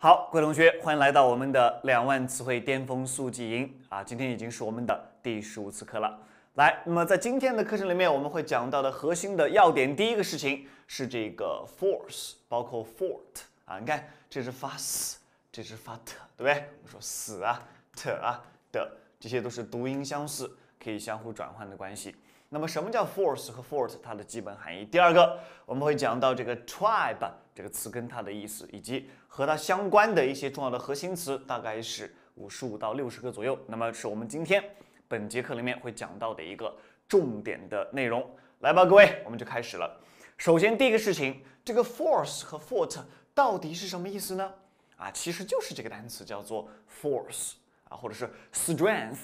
好，各位同学，欢迎来到我们的两万词汇巅峰速记营啊！今天已经是我们的第十五次课了。来，那么在今天的课程里面，我们会讲到的核心的要点，第一个事情是这个 force，包括 fort 啊，你看这是发死，这是发特，对不对？我们说死啊、特啊的，这些都是读音相似，可以相互转换的关系。那么，什么叫 force 和 fort？它的基本含义。第二个，我们会讲到这个 tribe 这个词根，它的意思以及和它相关的一些重要的核心词，大概是五十五到六十个左右。那么，是我们今天本节课里面会讲到的一个重点的内容。来吧，各位，我们就开始了。首先，第一个事情，这个 force 和 fort 到底是什么意思呢？啊，其实就是这个单词叫做 force，啊，或者是 strength，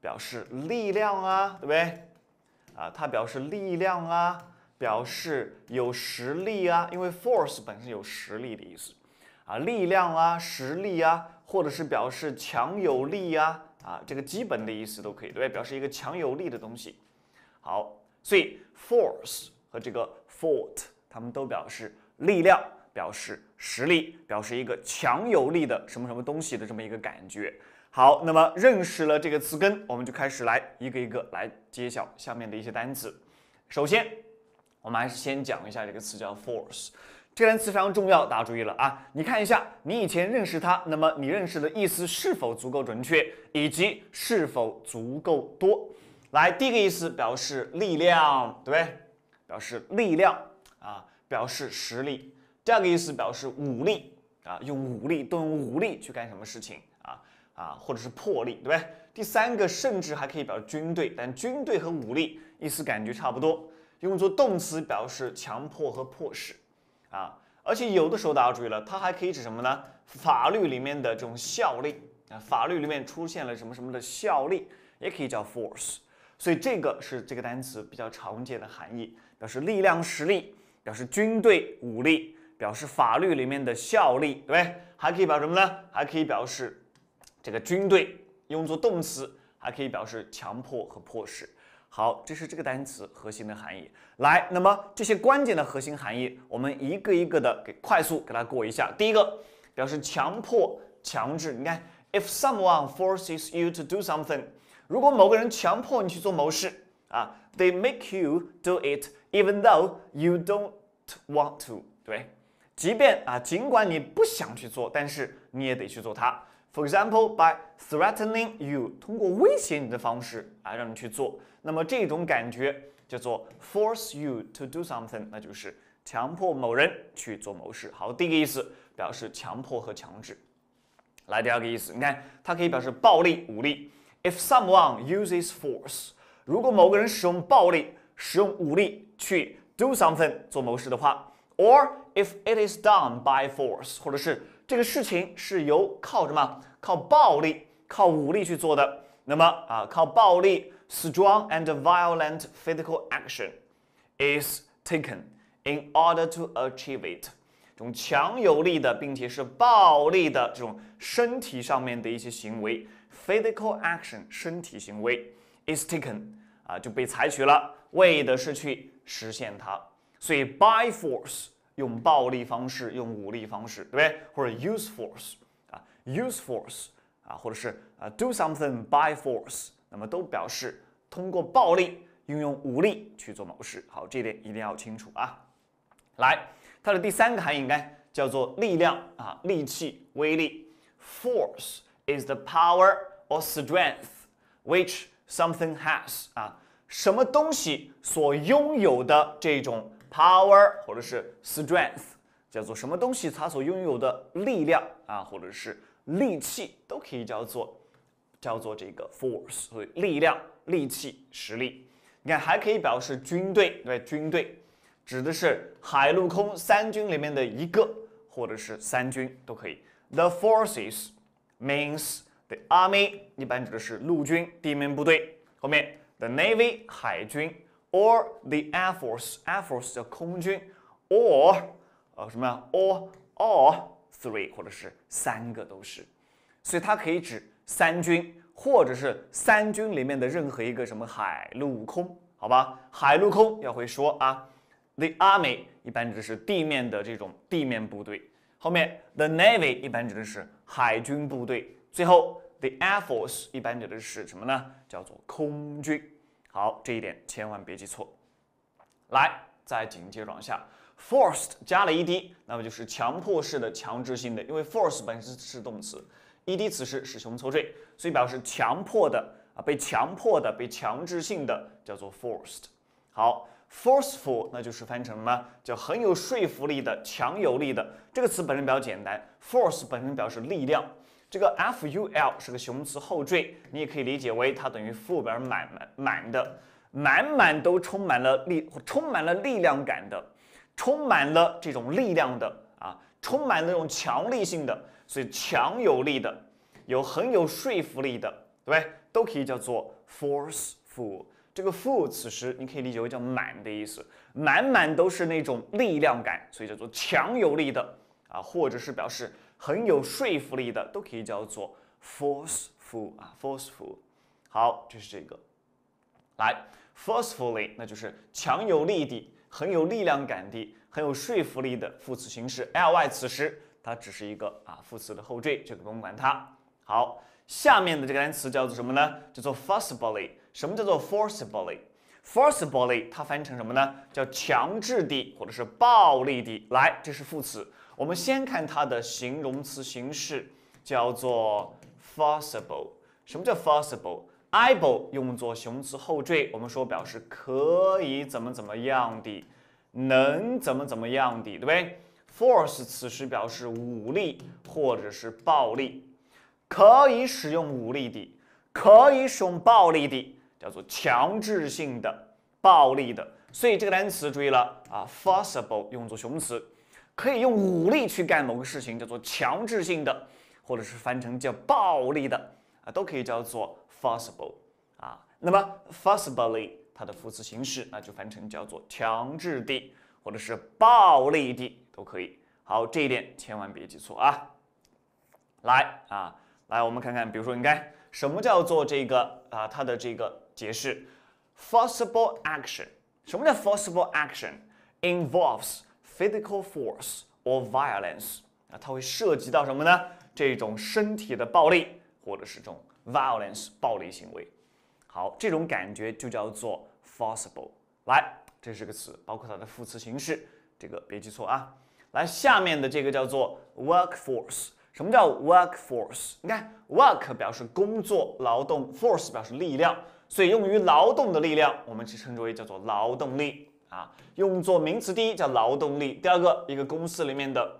表示力量啊，对不对？啊，它表示力量啊，表示有实力啊，因为 force 本身有实力的意思，啊，力量啊，实力啊，或者是表示强有力啊，啊，这个基本的意思都可以，对，表示一个强有力的东西。好，所以 force 和这个 fort，它们都表示力量，表示实力，表示一个强有力的什么什么东西的这么一个感觉。好，那么认识了这个词根，我们就开始来一个一个来揭晓下面的一些单词。首先，我们还是先讲一下这个词叫 force，这个单词非常重要，大家注意了啊！你看一下你以前认识它，那么你认识的意思是否足够准确，以及是否足够多？来，第一个意思表示力量，对不对？表示力量啊，表示实力。第二个意思表示武力啊，用武力，动用武力去干什么事情？啊，或者是魄力，对不对？第三个，甚至还可以表示军队，但军队和武力意思感觉差不多。用作动词表示强迫和迫使，啊，而且有的时候大家注意了，它还可以指什么呢？法律里面的这种效力啊，法律里面出现了什么什么的效力，也可以叫 force。所以这个是这个单词比较常见的含义，表示力量、实力，表示军队、武力，表示法律里面的效力，对不对？还可以表什么呢？还可以表示。这个军队用作动词，还可以表示强迫和迫使。好，这是这个单词核心的含义。来，那么这些关键的核心含义，我们一个一个的给快速给它过一下。第一个，表示强迫、强制。你看，If someone forces you to do something，如果某个人强迫你去做某事，啊，They make you do it even though you don't want to。对，即便啊，尽管你不想去做，但是你也得去做它。For example, by threatening you，通过威胁你的方式啊，让你去做。那么这种感觉叫做 force you to do something，那就是强迫某人去做某事。好，第一个意思表示强迫和强制。来，第二个意思，你看它可以表示暴力、武力。If someone uses force，如果某个人使用暴力、使用武力去 do something 做某事的话，or if it is done by force，或者是。这个事情是由靠什么？靠暴力、靠武力去做的。那么啊，靠暴力 （strong and violent physical action is taken in order to achieve it） 这种强有力的并且是暴力的这种身体上面的一些行为 （physical action） 身体行为 is taken 啊就被采取了，为的是去实现它。所以 by force。用暴力方式，用武力方式，对不对？或者 use force 啊，use force 啊，或者是啊 do something by force，那么都表示通过暴力、运用武力去做某事。好，这点一定要清楚啊。来，它的第三个含义应该叫做力量啊，力气、威力。Force is the power or strength which something has。啊，什么东西所拥有的这种。Power 或者是 strength 叫做什么东西？它所拥有的力量啊，或者是利器都可以叫做叫做这个 force，所以力量、力气、实力。你看还可以表示军队，对，军队指的是海陆空三军里面的一个，或者是三军都可以。The forces means the army，一般指的是陆军地面部队。后面 the navy 海军。or the air force，air force 叫空军，or 呃什么呀，or or three，或者是三个都是，所以它可以指三军，或者是三军里面的任何一个什么海陆空，好吧？海陆空要会说啊。the army 一般指的是地面的这种地面部队，后面 the navy 一般指的是海军部队，最后 the air force 一般指的是什么呢？叫做空军。好，这一点千万别记错。来，再紧接着往下，forced 加了 e d，那么就是强迫式的、强制性的。因为 force 本身是动词，e d 此时使熊抽坠，所以表示强迫的啊，被强迫的、被强制性的，叫做 forced。好，forceful 那就是翻成什么？叫很有说服力的、强有力的。这个词本身比较简单，force 本身表示力量。这个 f u l 是个形容词后缀，你也可以理解为它等于副表满满满的，满满都充满了力，充满了力量感的，充满了这种力量的啊，充满了那种强力性的，所以强有力的，有很有说服力的，对不对？都可以叫做 force f u l 这个 full 此时你可以理解为叫满的意思，满满都是那种力量感，所以叫做强有力的啊，或者是表示。很有说服力的，都可以叫做 forceful 啊，forceful。好，就是这个。来，forcefully，那就是强有力的，很有力量感的，很有说服力的副词形式。ly 此时它只是一个啊副词的后缀，这个不用管它。好，下面的这个单词叫做什么呢？叫做 forcibly。什么叫做 forcibly？forcibly 它翻译成什么呢？叫强制的，或者是暴力的。来，这是副词。我们先看它的形容词形式，叫做 possible。什么叫 possible？able 用作形容词后缀，我们说表示可以怎么怎么样的，能怎么怎么样的，对不对？Force 此时表示武力或者是暴力，可以使用武力的，可以使用暴力的，叫做强制性的暴力的。所以这个单词注意了啊，possible 用作形容词。可以用武力去干某个事情，叫做强制性的，或者是翻成叫暴力的啊，都可以叫做 f o s s i b l e 啊。那么 f o s s i b l y 它的副词形式，那就翻成叫做强制的或者是暴力的都可以。好，这一点千万别记错啊。来啊，来我们看看，比如说应该什么叫做这个啊，它的这个解释 f o r c i b l e action，什么叫 f o r c i b l e action？involves。Physical force or violence 啊，它会涉及到什么呢？这种身体的暴力，或者是这种 violence 暴力行为。好，这种感觉就叫做 possible。来，这是个词，包括它的副词形式，这个别记错啊。来，下面的这个叫做 workforce。什么叫 workforce？你看，work 表示工作、劳动，force 表示力量，所以用于劳动的力量，我们是称之为叫做劳动力。啊，用作名词，第一叫劳动力，第二个一个公司里面的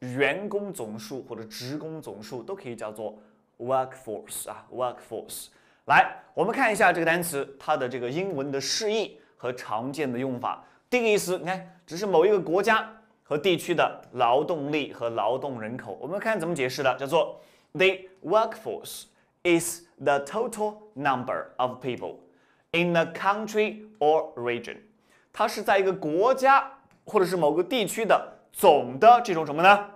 员工总数或者职工总数都可以叫做 workforce 啊，workforce。来，我们看一下这个单词它的这个英文的释义和常见的用法。第一个意思，你看，只是某一个国家和地区的劳动力和劳动人口。我们看怎么解释的，叫做 the workforce is the total number of people in the country or region。它是在一个国家或者是某个地区的总的这种什么呢？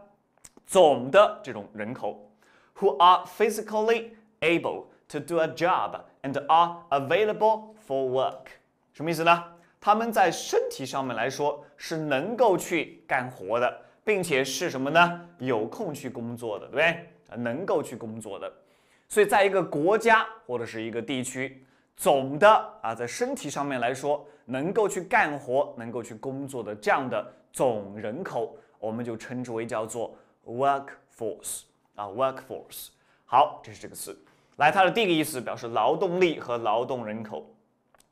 总的这种人口，who are physically able to do a job and are available for work，什么意思呢？他们在身体上面来说是能够去干活的，并且是什么呢？有空去工作的，对不对？能够去工作的，所以在一个国家或者是一个地区。总的啊，在身体上面来说，能够去干活、能够去工作的这样的总人口，我们就称之为叫做 work force 啊 work force。好，这是这个词。来，它的第一个意思表示劳动力和劳动人口。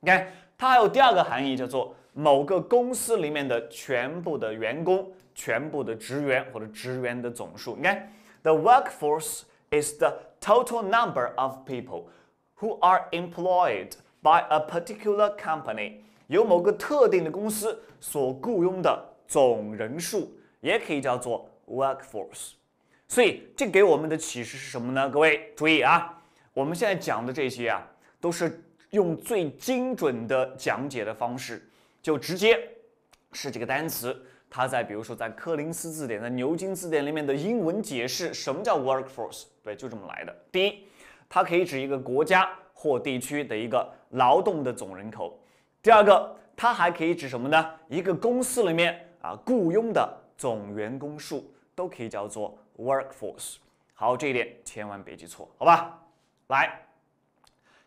你看，它还有第二个含义，叫做某个公司里面的全部的员工、全部的职员或者职员的总数。你看，the work force is the total number of people。Who are employed by a particular company？由某个特定的公司所雇佣的总人数，也可以叫做 workforce。所以，这给我们的启示是什么呢？各位注意啊，我们现在讲的这些啊，都是用最精准的讲解的方式，就直接是这个单词。它在比如说在柯林斯字典、在牛津字典里面的英文解释，什么叫 workforce？对，就这么来的。第一。它可以指一个国家或地区的一个劳动的总人口。第二个，它还可以指什么呢？一个公司里面啊雇佣的总员工数都可以叫做 workforce。好，这一点千万别记错，好吧？来，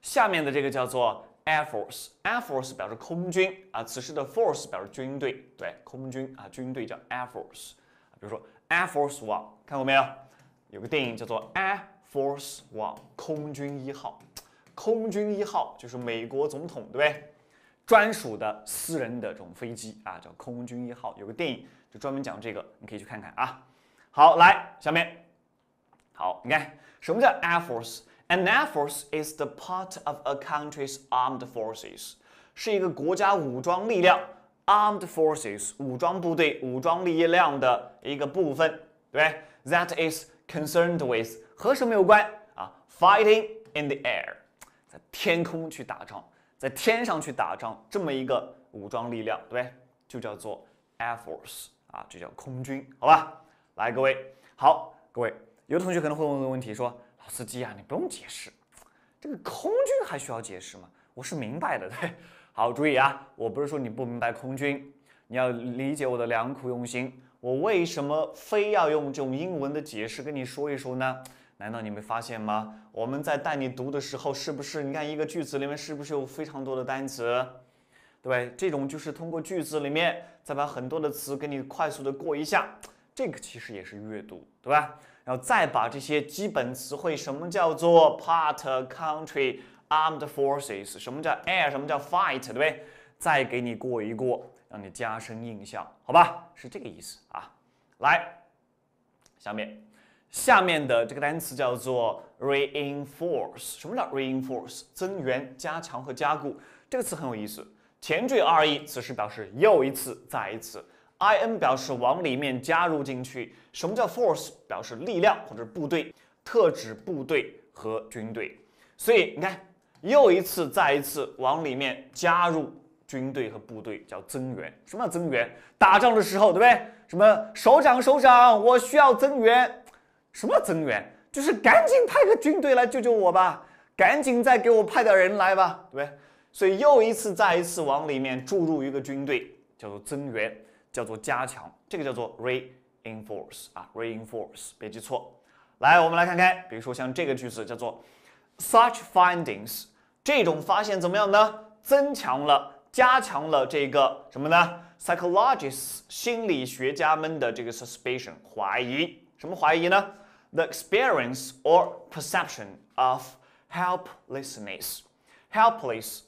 下面的这个叫做 air force，air force 表示空军啊。此时的 force 表示军队，对，空军啊军队叫 air force。比如说 air force one，看过没有？有个电影叫做 air。Force One，空军一号，空军一号就是美国总统对不对？专属的私人的这种飞机啊，叫空军一号。有个电影就专门讲这个，你可以去看看啊。好，来下面，好，你看什么叫 Air Force？An Air Force is the part of a country's armed forces，是一个国家武装力量，armed forces 武装部队、武装力量的一个部分，对不对？That is concerned with。和什么有关啊？Fighting in the air，在天空去打仗，在天上去打仗，这么一个武装力量，对不对？就叫做 Air Force，啊，就叫空军，好吧？来，各位，好，各位，有的同学可能会问个问题，说老司机啊，你不用解释，这个空军还需要解释吗？我是明白的，对。好，注意啊，我不是说你不明白空军，你要理解我的良苦用心，我为什么非要用这种英文的解释跟你说一说呢？难道你没发现吗？我们在带你读的时候，是不是你看一个句子里面是不是有非常多的单词，对这种就是通过句子里面再把很多的词给你快速的过一下，这个其实也是阅读，对吧？然后再把这些基本词汇，什么叫做 part country armed forces，什么叫 air，什么叫 fight，对不对？再给你过一过，让你加深印象，好吧？是这个意思啊。来，下面。下面的这个单词叫做 reinforce。什么叫 reinforce？增援、加强和加固。这个词很有意思。前缀 re 此时表示又一次、再一次。in 表示往里面加入进去。什么叫 force？表示力量或者部队，特指部队和军队。所以你看，又一次、再一次往里面加入军队和部队，叫增援。什么叫增援？打仗的时候，对不对？什么首长、首长，我需要增援。什么增援？就是赶紧派个军队来救救我吧！赶紧再给我派点人来吧，对不对？所以又一次再一次往里面注入一个军队，叫做增援，叫做加强，这个叫做 reinforce 啊，reinforce，别记错。来，我们来看看，比如说像这个句子叫做 such findings，这种发现怎么样呢？增强了，加强了这个什么呢？psychologists 心理学家们的这个 suspicion 怀疑，什么怀疑呢？the experience or perception of helplessness. helpless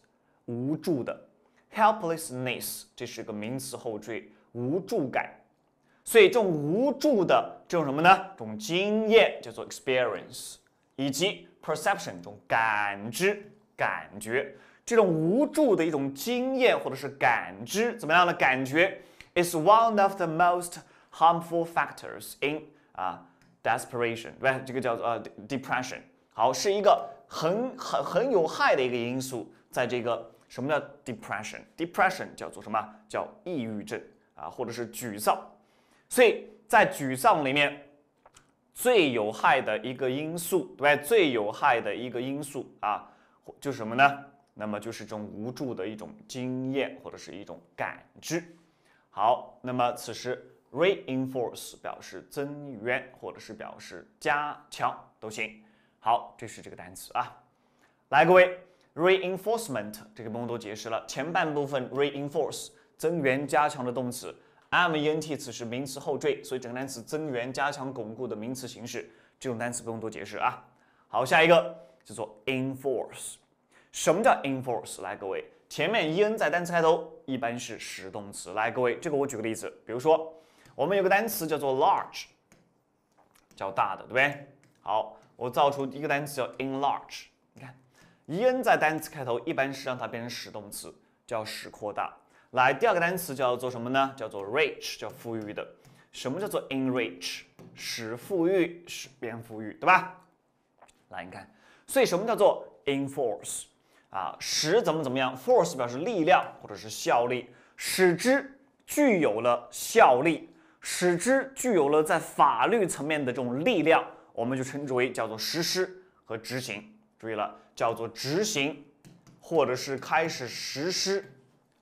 experience，以及 perception 这种感知、感觉，这种无助的一种经验或者是感知，怎么样的感觉？is one of the most harmful factors in 啊。Uh, Desperation，对，吧？这个叫做呃，depression，好，是一个很很很有害的一个因素，在这个什么叫 depression？depression 叫做什么？叫抑郁症啊，或者是沮丧。所以在沮丧里面最有害的一个因素，对，最有害的一个因素啊，就是什么呢？那么就是这种无助的一种经验或者是一种感知。好，那么此时。Reinforce 表示增援或者是表示加强都行。好，这是这个单词啊。来，各位，reinforcement 这个不用多解释了。前半部分 reinforce 增援加强的动词，m e n t 词是名词后缀，所以整个单词增援加强巩固的名词形式。这种单词不用多解释啊。好，下一个叫做 enforce。什么叫 enforce？来，各位，前面 e n 在单词开头一般是实动词。来，各位，这个我举个例子，比如说。我们有个单词叫做 large，叫大的，对不对？好，我造出一个单词叫 enlarge。你看，e-n 在单词开头一般是让它变成使动词，叫使扩大。来，第二个单词叫做什么呢？叫做 rich，叫富裕的。什么叫做 enrich？使富裕，使变富裕，对吧？来，你看，所以什么叫做 enforce？啊，使怎么怎么样？force 表示力量或者是效力，使之具有了效力。使之具有了在法律层面的这种力量，我们就称之为叫做实施和执行。注意了，叫做执行，或者是开始实施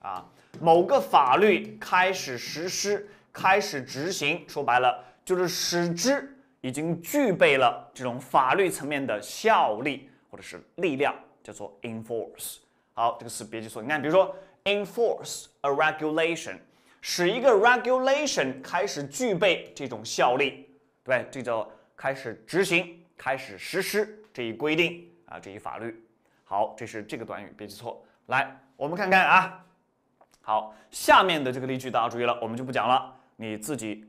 啊。某个法律开始实施，开始执行。说白了，就是使之已经具备了这种法律层面的效力或者是力量，叫做 enforce。好，这个词别记错。你看，比如说 enforce a regulation。使一个 regulation 开始具备这种效力，对这叫开始执行、开始实施这一规定啊，这一法律。好，这是这个短语，别记错。来，我们看看啊。好，下面的这个例句大家注意了，我们就不讲了，你自己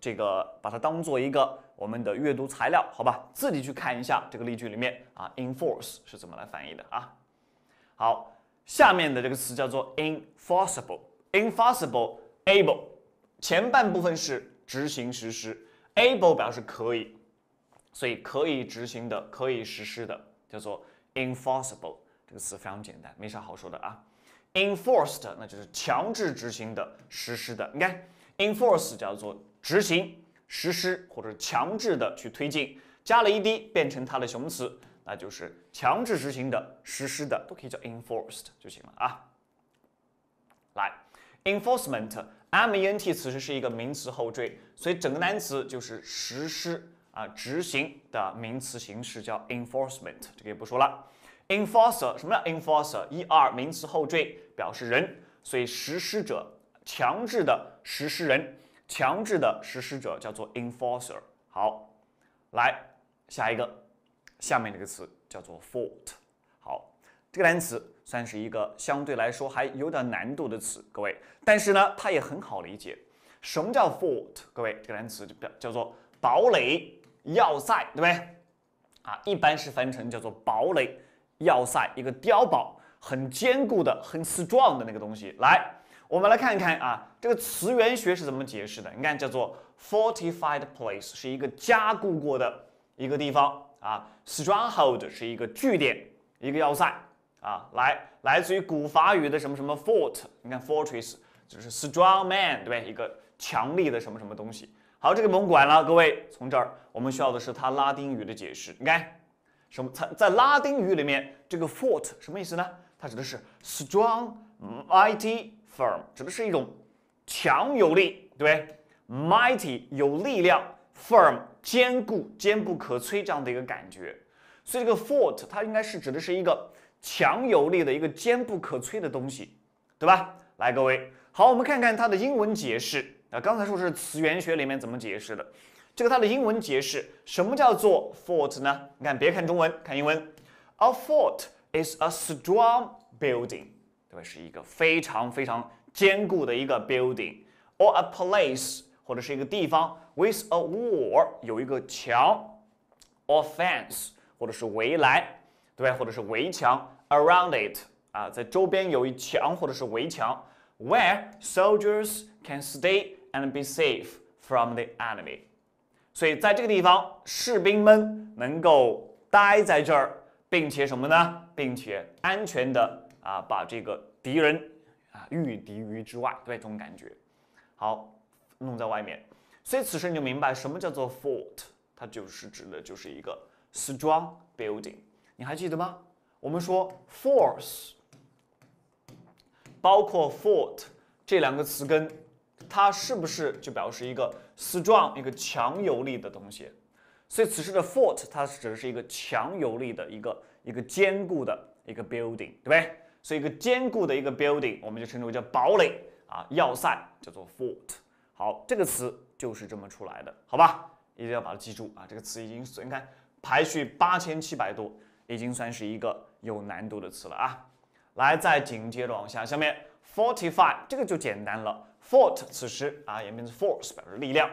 这个把它当做一个我们的阅读材料，好吧？自己去看一下这个例句里面啊 enforce 是怎么来翻译的啊？好，下面的这个词叫做 enforceable，enforceable。able 前半部分是执行实施，able 表示可以，所以可以执行的、可以实施的叫做 enforceable。这个词非常简单，没啥好说的啊。enforced 那就是强制执行的、实施的。你看 enforce 叫做执行、实施或者强制的去推进，加了一 d 变成它的形容词，那就是强制执行的、实施的都可以叫 enforced 就行了啊。来。enforcement，m e n t，此时是一个名词后缀，所以整个单词就是实施啊执行的名词形式叫 enforcement，这个也不说了。enforcer，什么叫 e n f o r c e r e r 名词后缀表示人，所以实施者、强制的实施人、强制的实施者叫做 enforcer。好，来下一个，下面这个词叫做 fault。好，这个单词。算是一个相对来说还有点难度的词，各位。但是呢，它也很好理解。什么叫 fort？各位，这个单词叫叫做堡垒、要塞，对不对？啊，一般是翻译成叫做堡垒、要塞，一个碉堡，很坚固的、很 strong 的那个东西。来，我们来看一看啊，这个词源学是怎么解释的？你看，叫做 fortified place 是一个加固过的一个地方啊，stronghold 是一个据点、一个要塞。啊，来，来自于古法语的什么什么 fort，你看 fortress 就是 strong man，对吧？一个强力的什么什么东西。好，这个甭管了，各位，从这儿我们需要的是它拉丁语的解释。你看，什么它在拉丁语里面，这个 fort 什么意思呢？它指的是 strong、mighty、firm，指的是一种强有力，对？mighty 有力量，firm 坚固、坚不可摧这样的一个感觉。所以这个 fort 它应该是指的是一个。强有力的一个坚不可摧的东西，对吧？来，各位，好，我们看看它的英文解释啊。刚才说是词源学里面怎么解释的？这个它的英文解释，什么叫做 fort 呢？你看，别看中文，看英文。A fort is a strong building，对吧？是一个非常非常坚固的一个 building，or a place 或者是一个地方 with a wall 有一个墙，or fence 或者是围栏。对，或者是围墙 around it，啊，在周边有一墙或者是围墙，where soldiers can stay and be safe from the enemy。所以在这个地方，士兵们能够待在这儿，并且什么呢？并且安全的啊，把这个敌人啊，御敌于之外，对，这种感觉。好，弄在外面。所以此时你就明白，什么叫做 fort，它就是指的就是一个 strong building。你还记得吗？我们说 force 包括 fort 这两个词根，它是不是就表示一个 strong 一个强有力的东西？所以此时的 fort 它指的是一个强有力的一个一个坚固的一个 building，对不对？所以一个坚固的一个 building 我们就称之为叫堡垒啊，要塞叫做 fort。好，这个词就是这么出来的，好吧？一定要把它记住啊！这个词已经你看排序八千七百多。已经算是一个有难度的词了啊！来，再紧接着往下，下面 fortify 这个就简单了。fort 此时啊，也名成 force 表示力量。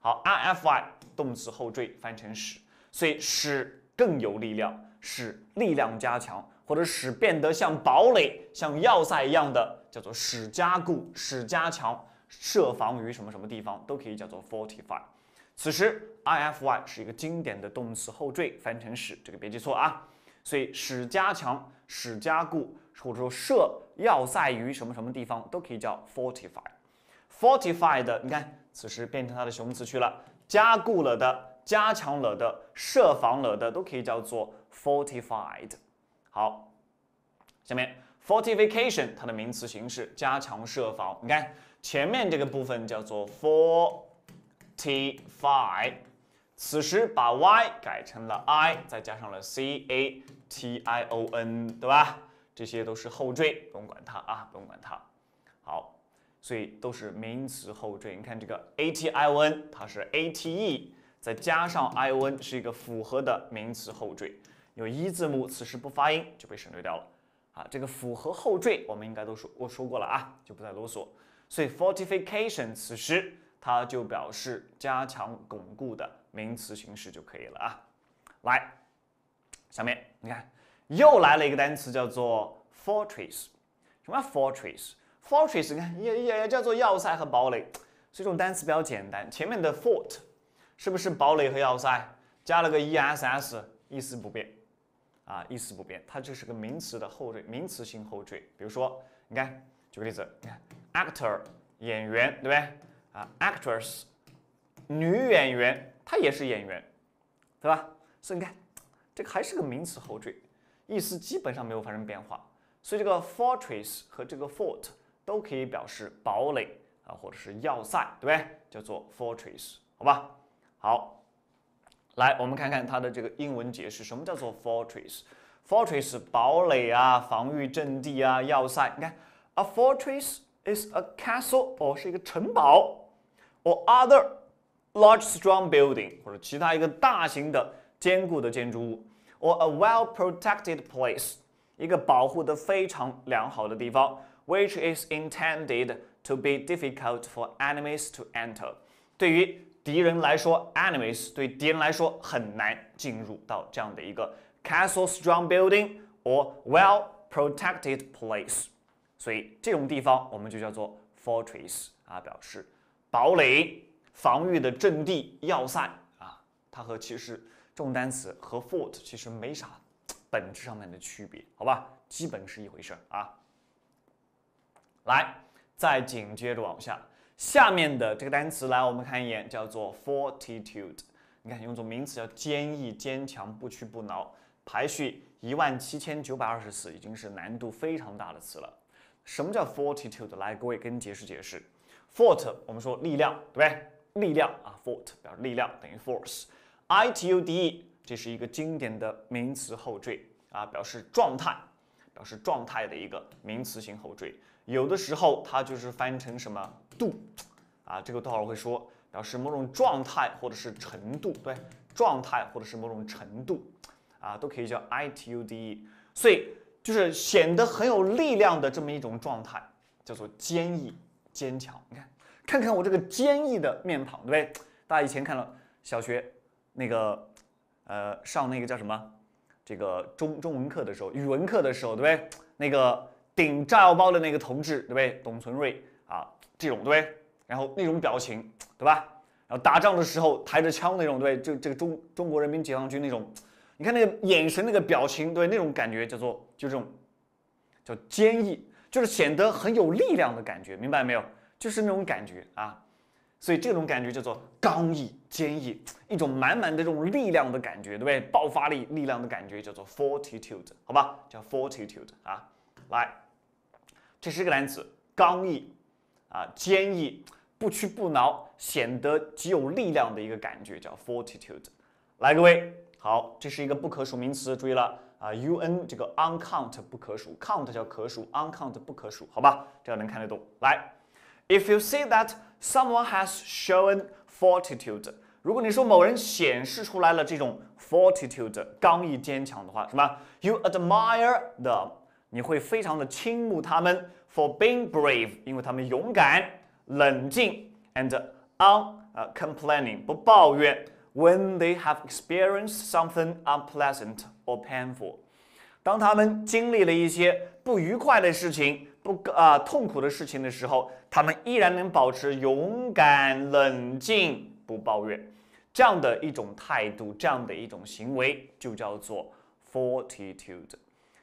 好，ify 动词后缀，翻成使，所以使更有力量，使力量加强，或者使变得像堡垒、像要塞一样的，叫做使加固、使加强、设防于什么什么地方，都可以叫做 fortify。此时 ify 是一个经典的动词后缀，翻成使，这个别记错啊。所以使加强、使加固，或者说设要塞于什么什么地方，都可以叫 fortify。fortify 的，你看，此时变成它的形容词去了，加固了的、加强了的、设防了的，都可以叫做 fortified。好，下面 fortification 它的名词形式，加强设防。你看前面这个部分叫做 fortify，此时把 y 改成了 i，再加上了 ca。tion 对吧？这些都是后缀，不用管它啊，不用管它。好，所以都是名词后缀。你看这个 ation，它是 ate 再加上 ion 是一个复合的名词后缀，有一字母此时不发音就被省略掉了啊。这个复合后缀我们应该都说我说过了啊，就不再啰嗦。所以 fortification 此时它就表示加强巩固的名词形式就可以了啊。来。下面你看，又来了一个单词叫做 fortress，什么 fortress？fortress，你看也也叫做要塞和堡垒，这种单词比较简单。前面的 fort 是不是堡垒和要塞？加了个 e s s，意思不变，啊，意思不变。它就是个名词的后缀，名词性后缀。比如说，你看，举个例子，你看 actor 演员，对不对？啊，a c t r e s s 女演员，她也是演员，对吧？所以你看。这个还是个名词后缀，意思基本上没有发生变化，所以这个 fortress 和这个 fort 都可以表示堡垒啊，或者是要塞，对不对？叫做 fortress，好吧？好，来我们看看它的这个英文解释，什么叫做 fortress？fortress 堡垒啊，防御阵地啊，要塞。你看，a fortress is a castle，哦，是一个城堡，or other large strong building，或者其他一个大型的。坚固的建筑物，or a well protected place，一个保护得非常良好的地方，which is intended to be difficult for enemies to enter，对于敌人来说，enemies 对敌人来说很难进入到这样的一个 castle strong building or well protected place，所以这种地方我们就叫做 fortress 啊，表示堡垒、防御的阵地、要塞啊，它和其实。重单词和 fort 其实没啥本质上面的区别，好吧，基本是一回事儿啊。来，再紧接着往下，下面的这个单词，来我们看一眼，叫做 fortitude。你看，用作名词叫坚毅、坚强、不屈不挠。排序一万七千九百二十四，已经是难度非常大的词了。什么叫 fortitude？来，各位跟解释解释，fort 我们说力量，对不对？力量啊，fort 表示力量等于 force。i t u d e，这是一个经典的名词后缀啊，表示状态，表示状态的一个名词型后缀。有的时候它就是翻译成什么度啊，这个多少会说表示某种状态或者是程度，对，状态或者是某种程度啊，都可以叫 i t u d e。所以就是显得很有力量的这么一种状态，叫做坚毅、坚强。你看，看看我这个坚毅的面庞，对不对？大家以前看了小学。那个，呃，上那个叫什么，这个中中文课的时候，语文课的时候，对不对？那个顶炸药包的那个同志，对不对？董存瑞啊，这种对不对？然后那种表情，对吧？然后打仗的时候抬着枪那种，对，这这个中中国人民解放军那种，你看那个眼神那个表情，对，那种感觉叫做就这种叫坚毅，就是显得很有力量的感觉，明白没有？就是那种感觉啊。所以这种感觉叫做刚毅、坚毅，一种满满的这种力量的感觉，对不对？爆发力、力量的感觉叫做 fortitude，好吧？叫 fortitude 啊。来，这是个单词，刚毅啊，坚毅，不屈不挠，显得极有力量的一个感觉，叫 fortitude。来，各位，好，这是一个不可数名词，注意了啊，un 这个 uncount 不可数，count 叫可数，uncount 不可数，好吧？这个能看得懂。来，if you see that。Someone has shown fortitude。如果你说某人显示出来了这种 fortitude，刚毅坚强的话，什么？You admire them。你会非常的倾慕他们，for being brave，因为他们勇敢、冷静，and un 呃 complaining，不抱怨。When they have experienced something unpleasant or painful，当他们经历了一些不愉快的事情。不啊，痛苦的事情的时候，他们依然能保持勇敢、冷静、不抱怨，这样的一种态度，这样的一种行为，就叫做 fortitude。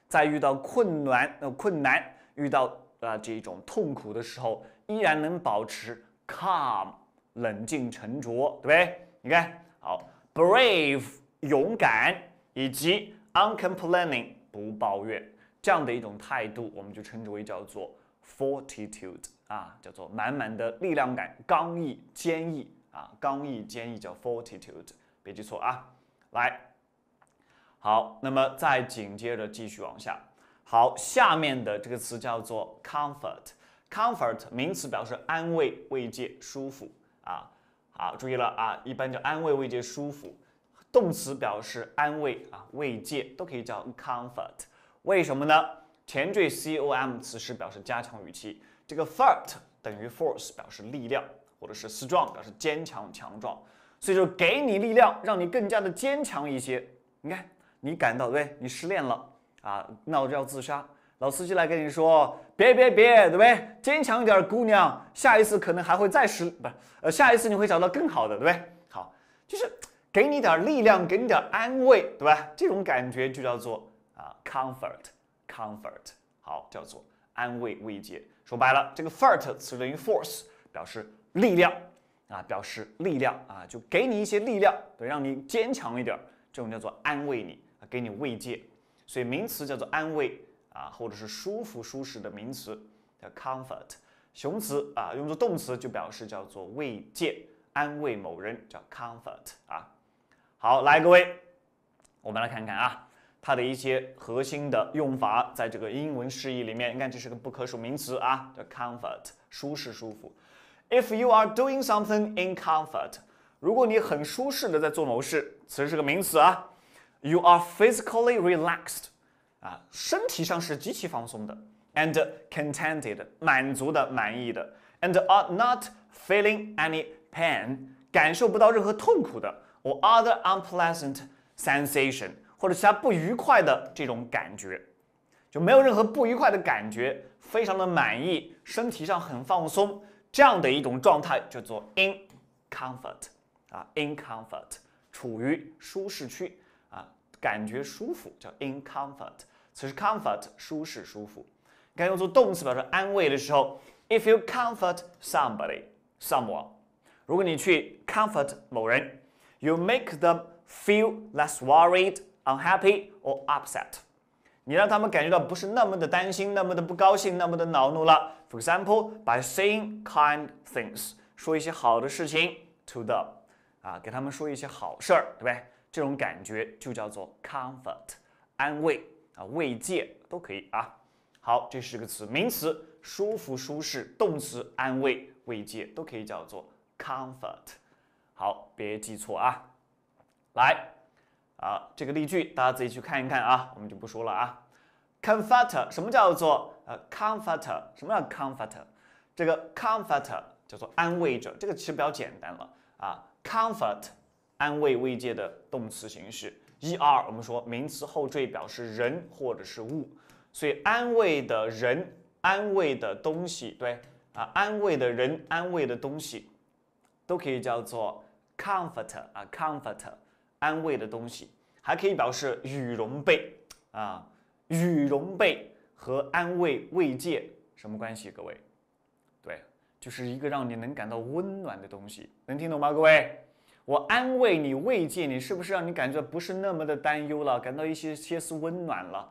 在遇到困难、呃困难，遇到啊这种痛苦的时候，依然能保持 calm、冷静沉着，对不对？你看，好 brave、勇敢，以及 uncomplaining、不抱怨。这样的一种态度，我们就称之为叫做 fortitude 啊，叫做满满的力量感、刚毅坚毅啊，刚毅坚毅叫 fortitude，别记错啊。来，好，那么再紧接着继续往下。好，下面的这个词叫做 comfort，comfort 名词表示安慰、慰藉、舒服啊。好，注意了啊，一般叫安慰、慰藉、舒服。动词表示安慰啊、慰藉都可以叫 comfort。为什么呢？前缀 C O M 词是表示加强语气。这个 fort 等于 force，表示力量，或者是 strong，表示坚强强壮。所以说，给你力量，让你更加的坚强一些。你看，你感到对，你失恋了啊，闹着要自杀。老司机来跟你说，别别别，对不对？坚强一点，姑娘，下一次可能还会再失，不是？呃，下一次你会找到更好的，对不对？好，就是给你点力量，给你点安慰，对吧？这种感觉就叫做。啊，comfort，comfort，好，叫做安慰慰藉。说白了，这个 fort 是等于 force，表示力量啊，表示力量啊，就给你一些力量，对，让你坚强一点儿。这种叫做安慰你啊，给你慰藉。所以名词叫做安慰啊，或者是舒服舒适的名词叫 comfort。形容词啊，用作动词就表示叫做慰藉、安慰某人，叫 comfort 啊。好，来各位，我们来看看啊。它的一些核心的用法，在这个英文释义里面，你看这是个不可数名词啊，叫 comfort，舒适舒服。If you are doing something in comfort，如果你很舒适的在做某事，此是个名词啊。You are physically relaxed，啊，身体上是极其放松的，and contented，满足的、满意的，and are not feeling any pain，感受不到任何痛苦的，or other unpleasant sensation。或者其他不愉快的这种感觉，就没有任何不愉快的感觉，非常的满意，身体上很放松，这样的一种状态叫做 in comfort 啊 in comfort 处于舒适区啊，感觉舒服叫 in comfort。此时 comfort 舒适舒服。该用作动词表示安慰的时候，if you comfort somebody someone，如果你去 comfort 某人，you make them feel less worried。unhappy or upset，你让他们感觉到不是那么的担心，那么的不高兴，那么的恼怒了。For example, by saying kind things，说一些好的事情 to them，啊，给他们说一些好事儿，对不对？这种感觉就叫做 comfort，安慰啊，慰藉都可以啊。好，这是个词，名词舒服、舒适；动词安慰、慰藉都可以叫做 comfort。好，别记错啊。来。啊，这个例句大家自己去看一看啊，我们就不说了啊。Comfort，e r 什么叫做呃，comfort？e r 什么叫 comfort？e r 这个 comfort e r 叫做安慰者，这个其实比较简单了啊。Comfort，安慰慰藉的动词形式。er，我们说名词后缀表示人或者是物，所以安慰的人、安慰的东西，对啊，安慰的人、安慰的东西都可以叫做 comfort e r 啊，comfort。安慰的东西还可以表示羽绒被啊，羽绒被和安慰慰藉什么关系？各位，对，就是一个让你能感到温暖的东西，能听懂吗？各位，我安慰你，慰藉你，是不是让你感觉不是那么的担忧了，感到一些些丝温暖了？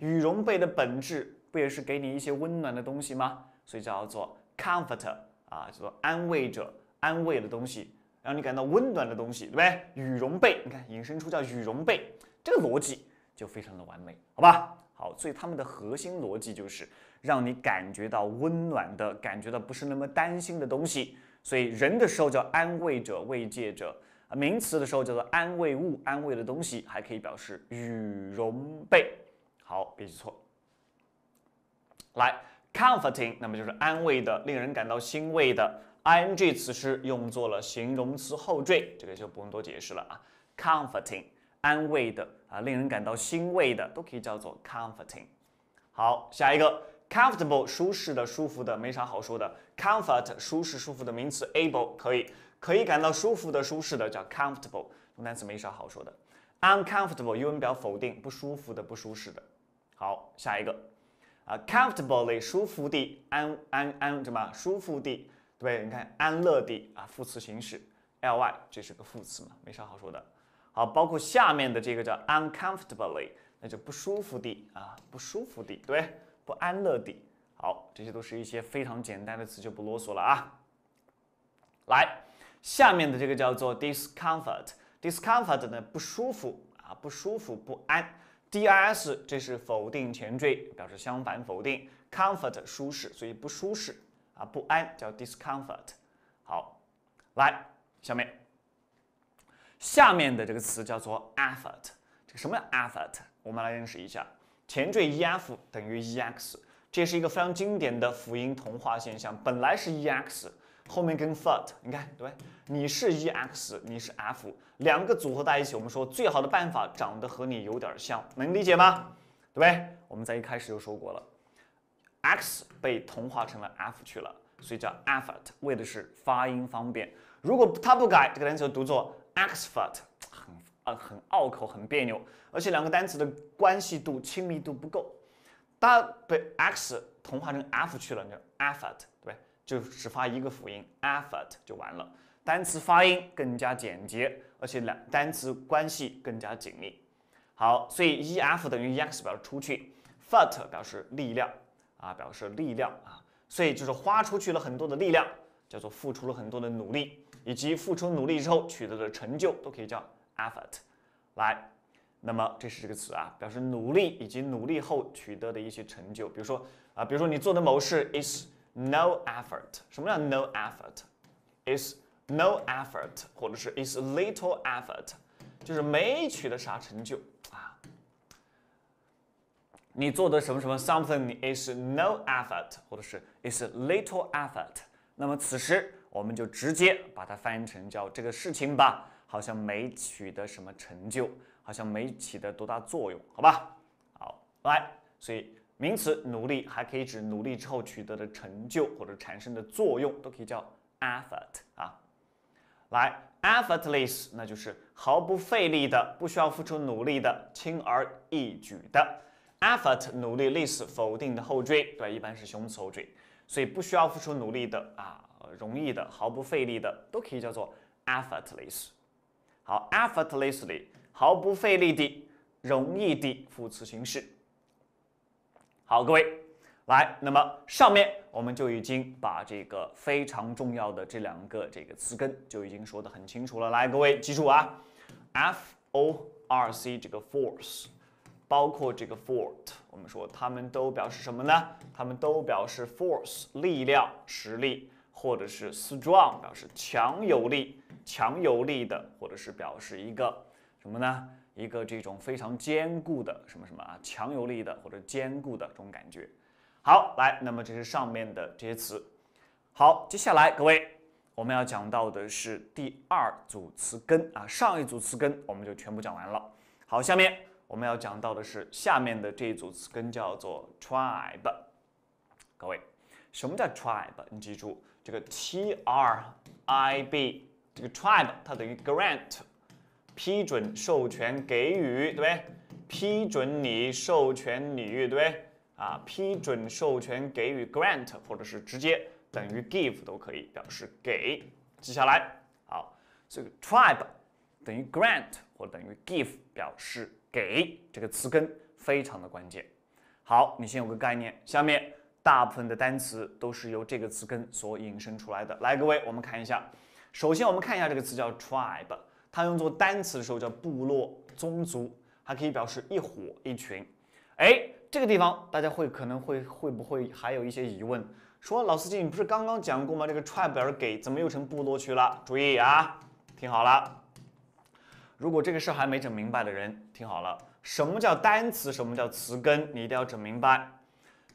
羽绒被的本质不也是给你一些温暖的东西吗？所以叫做 comfort 啊，叫做安慰者、安慰的东西。让你感到温暖的东西，对不对？羽绒被，你看，引申出叫羽绒被，这个逻辑就非常的完美，好吧？好，所以他们的核心逻辑就是让你感觉到温暖的，感觉到不是那么担心的东西。所以人的时候叫安慰者、慰藉者；名词的时候叫做安慰物、安慰的东西，还可以表示羽绒被。好，别记错。来，comforting，那么就是安慰的，令人感到欣慰的。i n g 词是用作了形容词后缀，这个就不用多解释了啊。Comforting，安慰的啊，令人感到欣慰的，都可以叫做 comforting。好，下一个，comfortable，舒适的、舒服的，没啥好说的。Comfort，舒适、舒服的名词。able 可以，可以感到舒服的、舒适的叫 comfortable。动单词没啥好说的。u n c o m f o r t a b l e 英文表否定，不舒服的、不舒适的。好，下一个啊，comfortably，舒服地，安安安什么？舒服地。对，你看安乐地啊，副词形式，ly，这是个副词嘛，没啥好说的。好，包括下面的这个叫 uncomfortably，那就不舒服地啊，不舒服地，对，不安乐地。好，这些都是一些非常简单的词，就不啰嗦了啊。来，下面的这个叫做 discomfort，discomfort 呢，不舒服啊，不舒服，不安。D-I-S 这是否定前缀，表示相反否定，comfort 舒适，所以不舒适。啊，不安叫 discomfort。好，来下面下面的这个词叫做 effort。这个什么 effort？我们来认识一下。前缀 e-f 等于 e-x，这是一个非常经典的辅音同化现象。本来是 e-x，后面跟 fort，你看，对，你是 e-x，你是 f，两个组合在一起，我们说最好的办法长得和你有点像，能理解吗？对不对？我们在一开始就说过了。x 被同化成了 f 去了，所以叫 effort，为的是发音方便。如果它不改，这个单词读作 expert，很啊很拗口，很别扭，而且两个单词的关系度、亲密度不够。它被 x 同化成 f 去了，叫 effort，对就只发一个辅音，effort 就完了。单词发音更加简洁，而且两单词关系更加紧密。好，所以 e f 等于 e x 表示出去 f o t 表示力量。啊，表示力量啊，所以就是花出去了很多的力量，叫做付出了很多的努力，以及付出努力之后取得的成就，都可以叫 effort。来，那么这是这个词啊，表示努力以及努力后取得的一些成就。比如说啊，比如说你做的某事 is no effort，什么叫 no effort？is no effort，或者是 is little effort，就是没取得啥成就。你做的什么什么 something is no effort，或者是 is little effort，那么此时我们就直接把它翻译成叫这个事情吧，好像没取得什么成就，好像没起的多大作用，好吧？好来，所以名词努力还可以指努力之后取得的成就或者产生的作用，都可以叫 effort 啊。来，effortless 那就是毫不费力的，不需要付出努力的，轻而易举的。Effort 努力，less 否定的后缀，对，一般是形容词后缀，所以不需要付出努力的啊，容易的，毫不费力的，都可以叫做 effortless。好，effortlessly 毫不费力的，容易的副词形式。好，各位来，那么上面我们就已经把这个非常重要的这两个这个词根就已经说的很清楚了。来，各位记住啊，f o r c 这个 force。包括这个 fort，我们说它们都表示什么呢？它们都表示 force，力量、实力，或者是 strong 表示强有力、强有力的，或者是表示一个什么呢？一个这种非常坚固的什么什么啊，强有力的或者坚固的这种感觉。好，来，那么这是上面的这些词。好，接下来各位我们要讲到的是第二组词根啊，上一组词根我们就全部讲完了。好，下面。我们要讲到的是下面的这一组词根，叫做 trib。e 各位，什么叫 trib？e 你记住这个 t r i b，这个 trib e 它等于 grant，批准、授权、给予，对不对？批准你、授权你、对不对？啊，批准、授权、给予 grant，或者是直接等于 give 都可以表示给。记下来，好，这个 trib e 等于 grant 或等于 give，表示。给这个词根非常的关键。好，你先有个概念。下面大部分的单词都是由这个词根所引申出来的。来，各位，我们看一下。首先，我们看一下这个词叫 tribe，它用作单词的时候叫部落、宗族，还可以表示一伙、一群。哎，这个地方大家会可能会会不会还有一些疑问，说老司机，你不是刚刚讲过吗？这个 tribe 表示给怎么又成部落去了？注意啊，听好了。如果这个事还没整明白的人，听好了，什么叫单词？什么叫词根？你一定要整明白。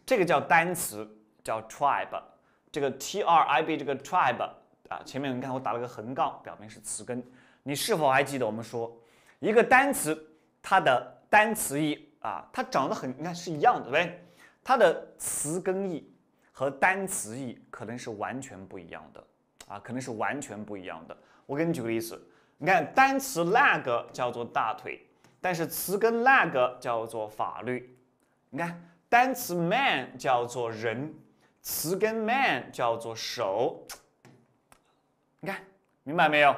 这个叫单词，叫 tribe，这个 T R I B 这个 tribe 啊，前面你看我打了个横杠，表明是词根。你是否还记得我们说，一个单词它的单词义啊，它长得很，你看是一样的呗？它的词根义和单词义可能是完全不一样的啊，可能是完全不一样的。我给你举个例子。你看，单词 leg 叫做大腿，但是词根 leg 叫做法律。你看，单词 man 叫做人，词根 man 叫做手。你看，明白没有？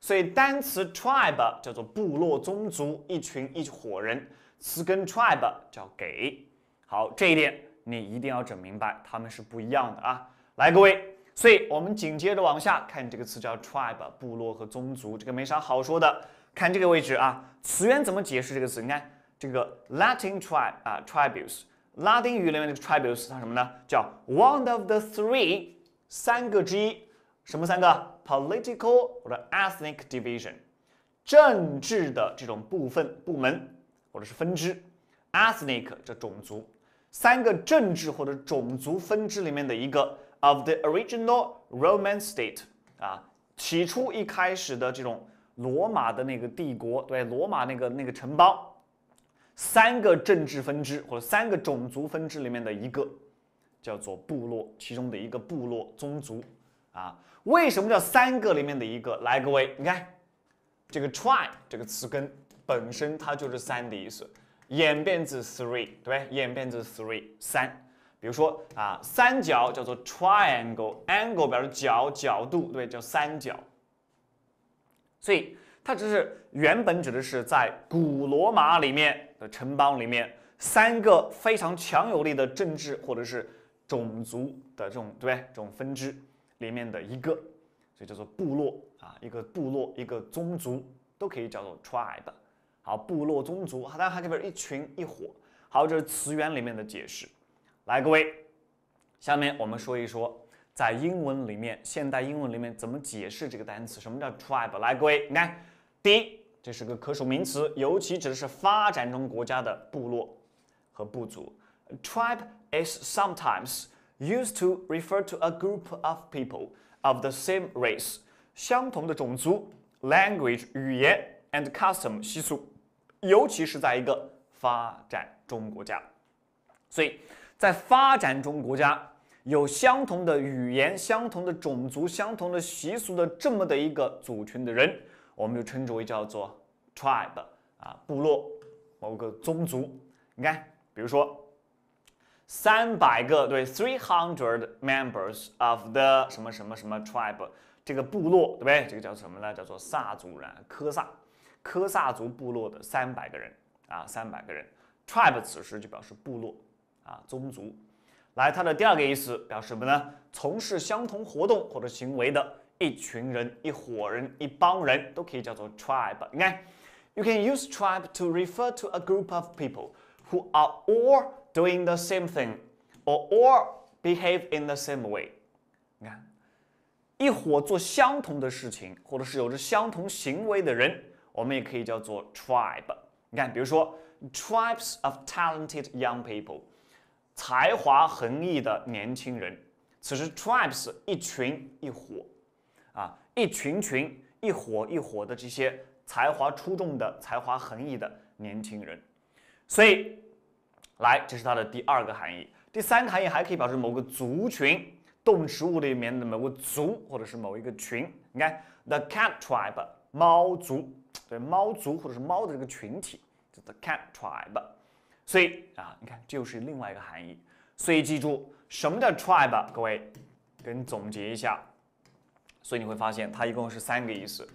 所以单词 tribe 叫做部落、宗族、一群、一伙人，词根 tribe 叫给。好，这一点你一定要整明白，他们是不一样的啊。来，各位。所以我们紧接着往下看，这个词叫 tribe，部落和宗族，这个没啥好说的。看这个位置啊，词源怎么解释这个词？你看这个 Latin tribe 啊，tribus，拉丁语里面的 tribus 它什么呢？叫 one of the three，三个之一，什么三个？political 或者 ethnic division，政治的这种部分、部门或者是分支，ethnic 这种族，三个政治或者种族分支里面的一个。Of the original Roman state，啊，起初一开始的这种罗马的那个帝国，对，罗马那个那个城邦，三个政治分支或者三个种族分支里面的一个，叫做部落，其中的一个部落宗族，啊，为什么叫三个里面的一个？来，各位，你看这个 try 这个词根本身它就是三的意思，演变自 three，对演变自 three，三。比如说啊，三角叫做 triangle，angle 表示角、角度，对，叫三角。所以它只是原本指的是在古罗马里面的城邦里面三个非常强有力的政治或者是种族的这种，对，这种分支里面的一个，所以叫做部落啊，一个部落、一个宗族都可以叫做 tribe。好，部落、宗族，大家还可以表示一群、一伙。好，这是词源里面的解释。来，各位，下面我们说一说，在英文里面，现代英文里面怎么解释这个单词？什么叫 tribe？来，各位，你看，第一，这是个可数名词，尤其指的是发展中国家的部落和部族。Tribe is sometimes used to refer to a group of people of the same race，相同的种族，language 语言 and custom 习俗，尤其是在一个发展中国家，所以。在发展中国家，有相同的语言、相同的种族、相同的习俗的这么的一个组群的人，我们就称之为叫做 tribe 啊，部落、某个宗族。你看，比如说三百个对 three hundred members of the 什么什么什么 tribe 这个部落，对不对？这个叫什么呢？叫做萨族人，科萨科萨族部落的三百个人啊，三百个人 tribe 此时就表示部落。啊，宗族，来，它的第二个意思表示什么呢？从事相同活动或者行为的一群人、一伙人、一帮人都可以叫做 tribe。你看，you can use tribe to refer to a group of people who are all doing the same thing or all behave in the same way。你看，一伙做相同的事情，或者是有着相同行为的人，我们也可以叫做 tribe。你看，比如说 tribes of talented young people。才华横溢的年轻人，此时 tribes 一群一伙，啊，一群群一伙一伙的这些才华出众的、才华横溢的年轻人，所以，来，这是它的第二个含义。第三个含义还可以表示某个族群，动植物里面的某个族或者是某一个群。你看，the cat tribe，猫族，对，猫族或者是猫的这个群体，叫 the cat tribe。所以啊，你看，这就是另外一个含义。所以记住，什么叫 tribe？各位，给你总结一下。所以你会发现，它一共是三个意思。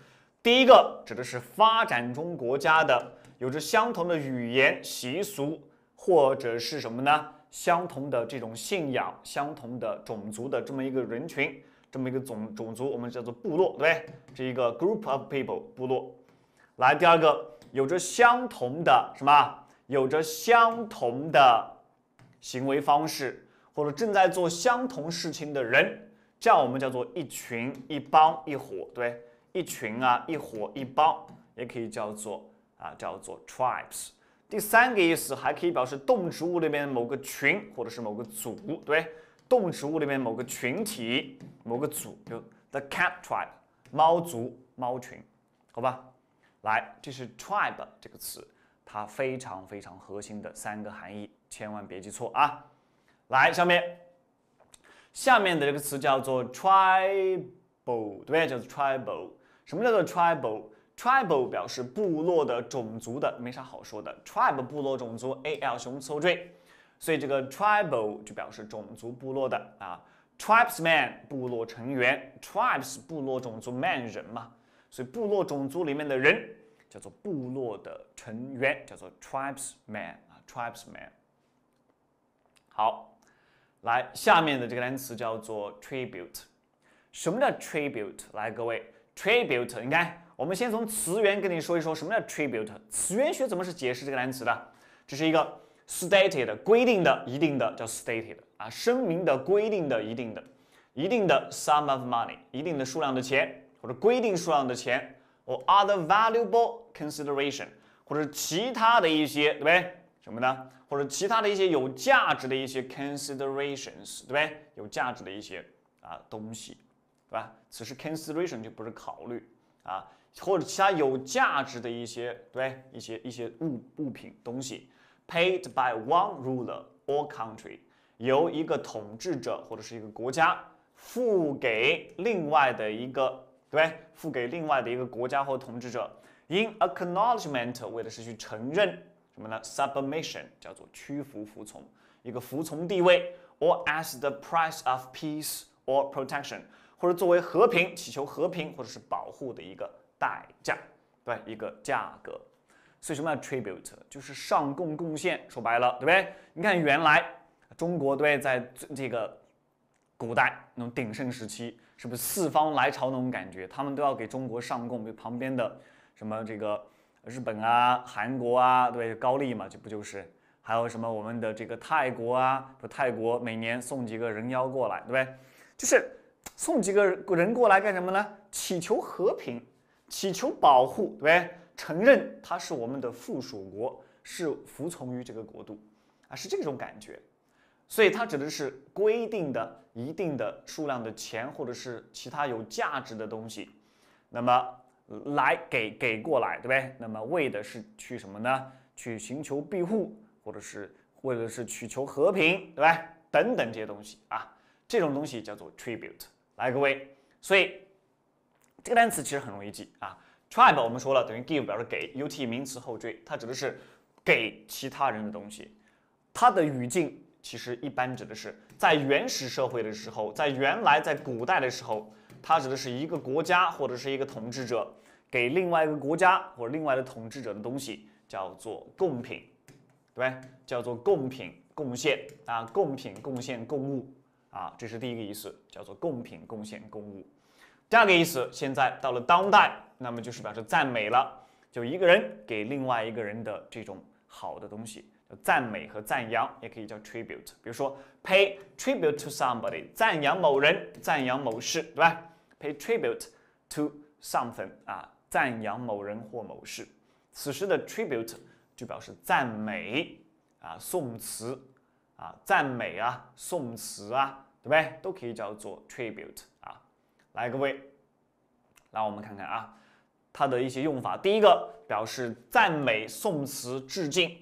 第一个指的是发展中国家的，有着相同的语言、习俗，或者是什么呢？相同的这种信仰、相同的种族的这么一个人群，这么一个种种族，我们叫做部落，对不对？这一个 group of people，部落。来，第二个，有着相同的什么？有着相同的行为方式，或者正在做相同事情的人，这样我们叫做一群、一帮、一伙，对，一群啊，一伙一帮，也可以叫做啊，叫做 tribes。第三个意思还可以表示动植物里面某个群或者是某个组，对，动植物里面某个群体、某个组，就 the cat tribe，猫族、猫群，好吧，来，这是 tribe 这个词。它非常非常核心的三个含义，千万别记错啊！来，下面下面的这个词叫做 t r i b a l 对，叫做 t r i b a l 什么叫做 t r i b a l t r i b a l 表示部落的、种族的，没啥好说的。tribe 部落、种族，a l 形容词后缀，所以这个 t r i b a l 就表示种族、部落的啊。tribesman 部落成员，tribes 部落、种族 man 人嘛，所以部落、种族里面的人。叫做部落的成员，叫做 tribesman 啊 tribesman。好，来下面的这个单词叫做 tribute。什么叫 tribute？来各位，tribute。你看，我们先从词源跟你说一说，什么叫 tribute。词源学怎么是解释这个单词的？这是一个 stated，规定的、一定的叫 stated 啊，声明的、规定的、一定的、一定的 sum of money，一定的数量的钱或者规定数量的钱。or other valuable consideration，或者是其他的一些，对不对？什么呢？或者其他的一些有价值的一些 considerations，对不对？有价值的一些啊东西，对吧？此时 consideration 就不是考虑啊，或者其他有价值的一些，对不对？一些一些物物品东西，paid by one ruler or country，由一个统治者或者是一个国家付给另外的一个。对付给另外的一个国家或统治者。In acknowledgment 为的是去承认什么呢？Submission 叫做屈服、服从，一个服从地位。Or as the price of peace or protection，或者作为和平祈求和平，或者是保护的一个代价，对，一个价格。所以什么 tribute 就是上贡、贡献。说白了，对不对？你看，原来中国对在这个古代那种鼎盛时期。是不是四方来朝那种感觉？他们都要给中国上贡，如旁边的什么这个日本啊、韩国啊，对，高丽嘛，这不就是？还有什么我们的这个泰国啊，不泰国每年送几个人妖过来，对不对？就是送几个人过来干什么呢？祈求和平，祈求保护，对不对？承认它是我们的附属国，是服从于这个国度啊，是这种感觉。所以它指的是规定的一定的数量的钱或者是其他有价值的东西，那么来给给过来，对不对？那么为的是去什么呢？去寻求庇护，或者是为的是去求和平，对吧？等等这些东西啊，这种东西叫做 tribute。来各位，所以这个单词其实很容易记啊。tribe 我们说了等于 give 表示给，ut 名词后缀，它指的是给其他人的东西，它的语境。其实一般指的是在原始社会的时候，在原来在古代的时候，它指的是一个国家或者是一个统治者给另外一个国家或者另外的统治者的东西，叫做贡品，对叫做贡品、贡献啊，贡品、贡献、贡物啊，这是第一个意思，叫做贡品、贡献、贡物。第二个意思，现在到了当代，那么就是表示赞美了，就一个人给另外一个人的这种好的东西。赞美和赞扬也可以叫 tribute，比如说 pay tribute to somebody，赞扬某人，赞扬某事，对吧？pay tribute to something 啊，赞扬某人或某事，此时的 tribute 就表示赞美啊，宋词啊，赞美啊，宋词啊，对不对？都可以叫做 tribute 啊。来，各位，来我们看看啊，它的一些用法。第一个表示赞美宋词，致敬。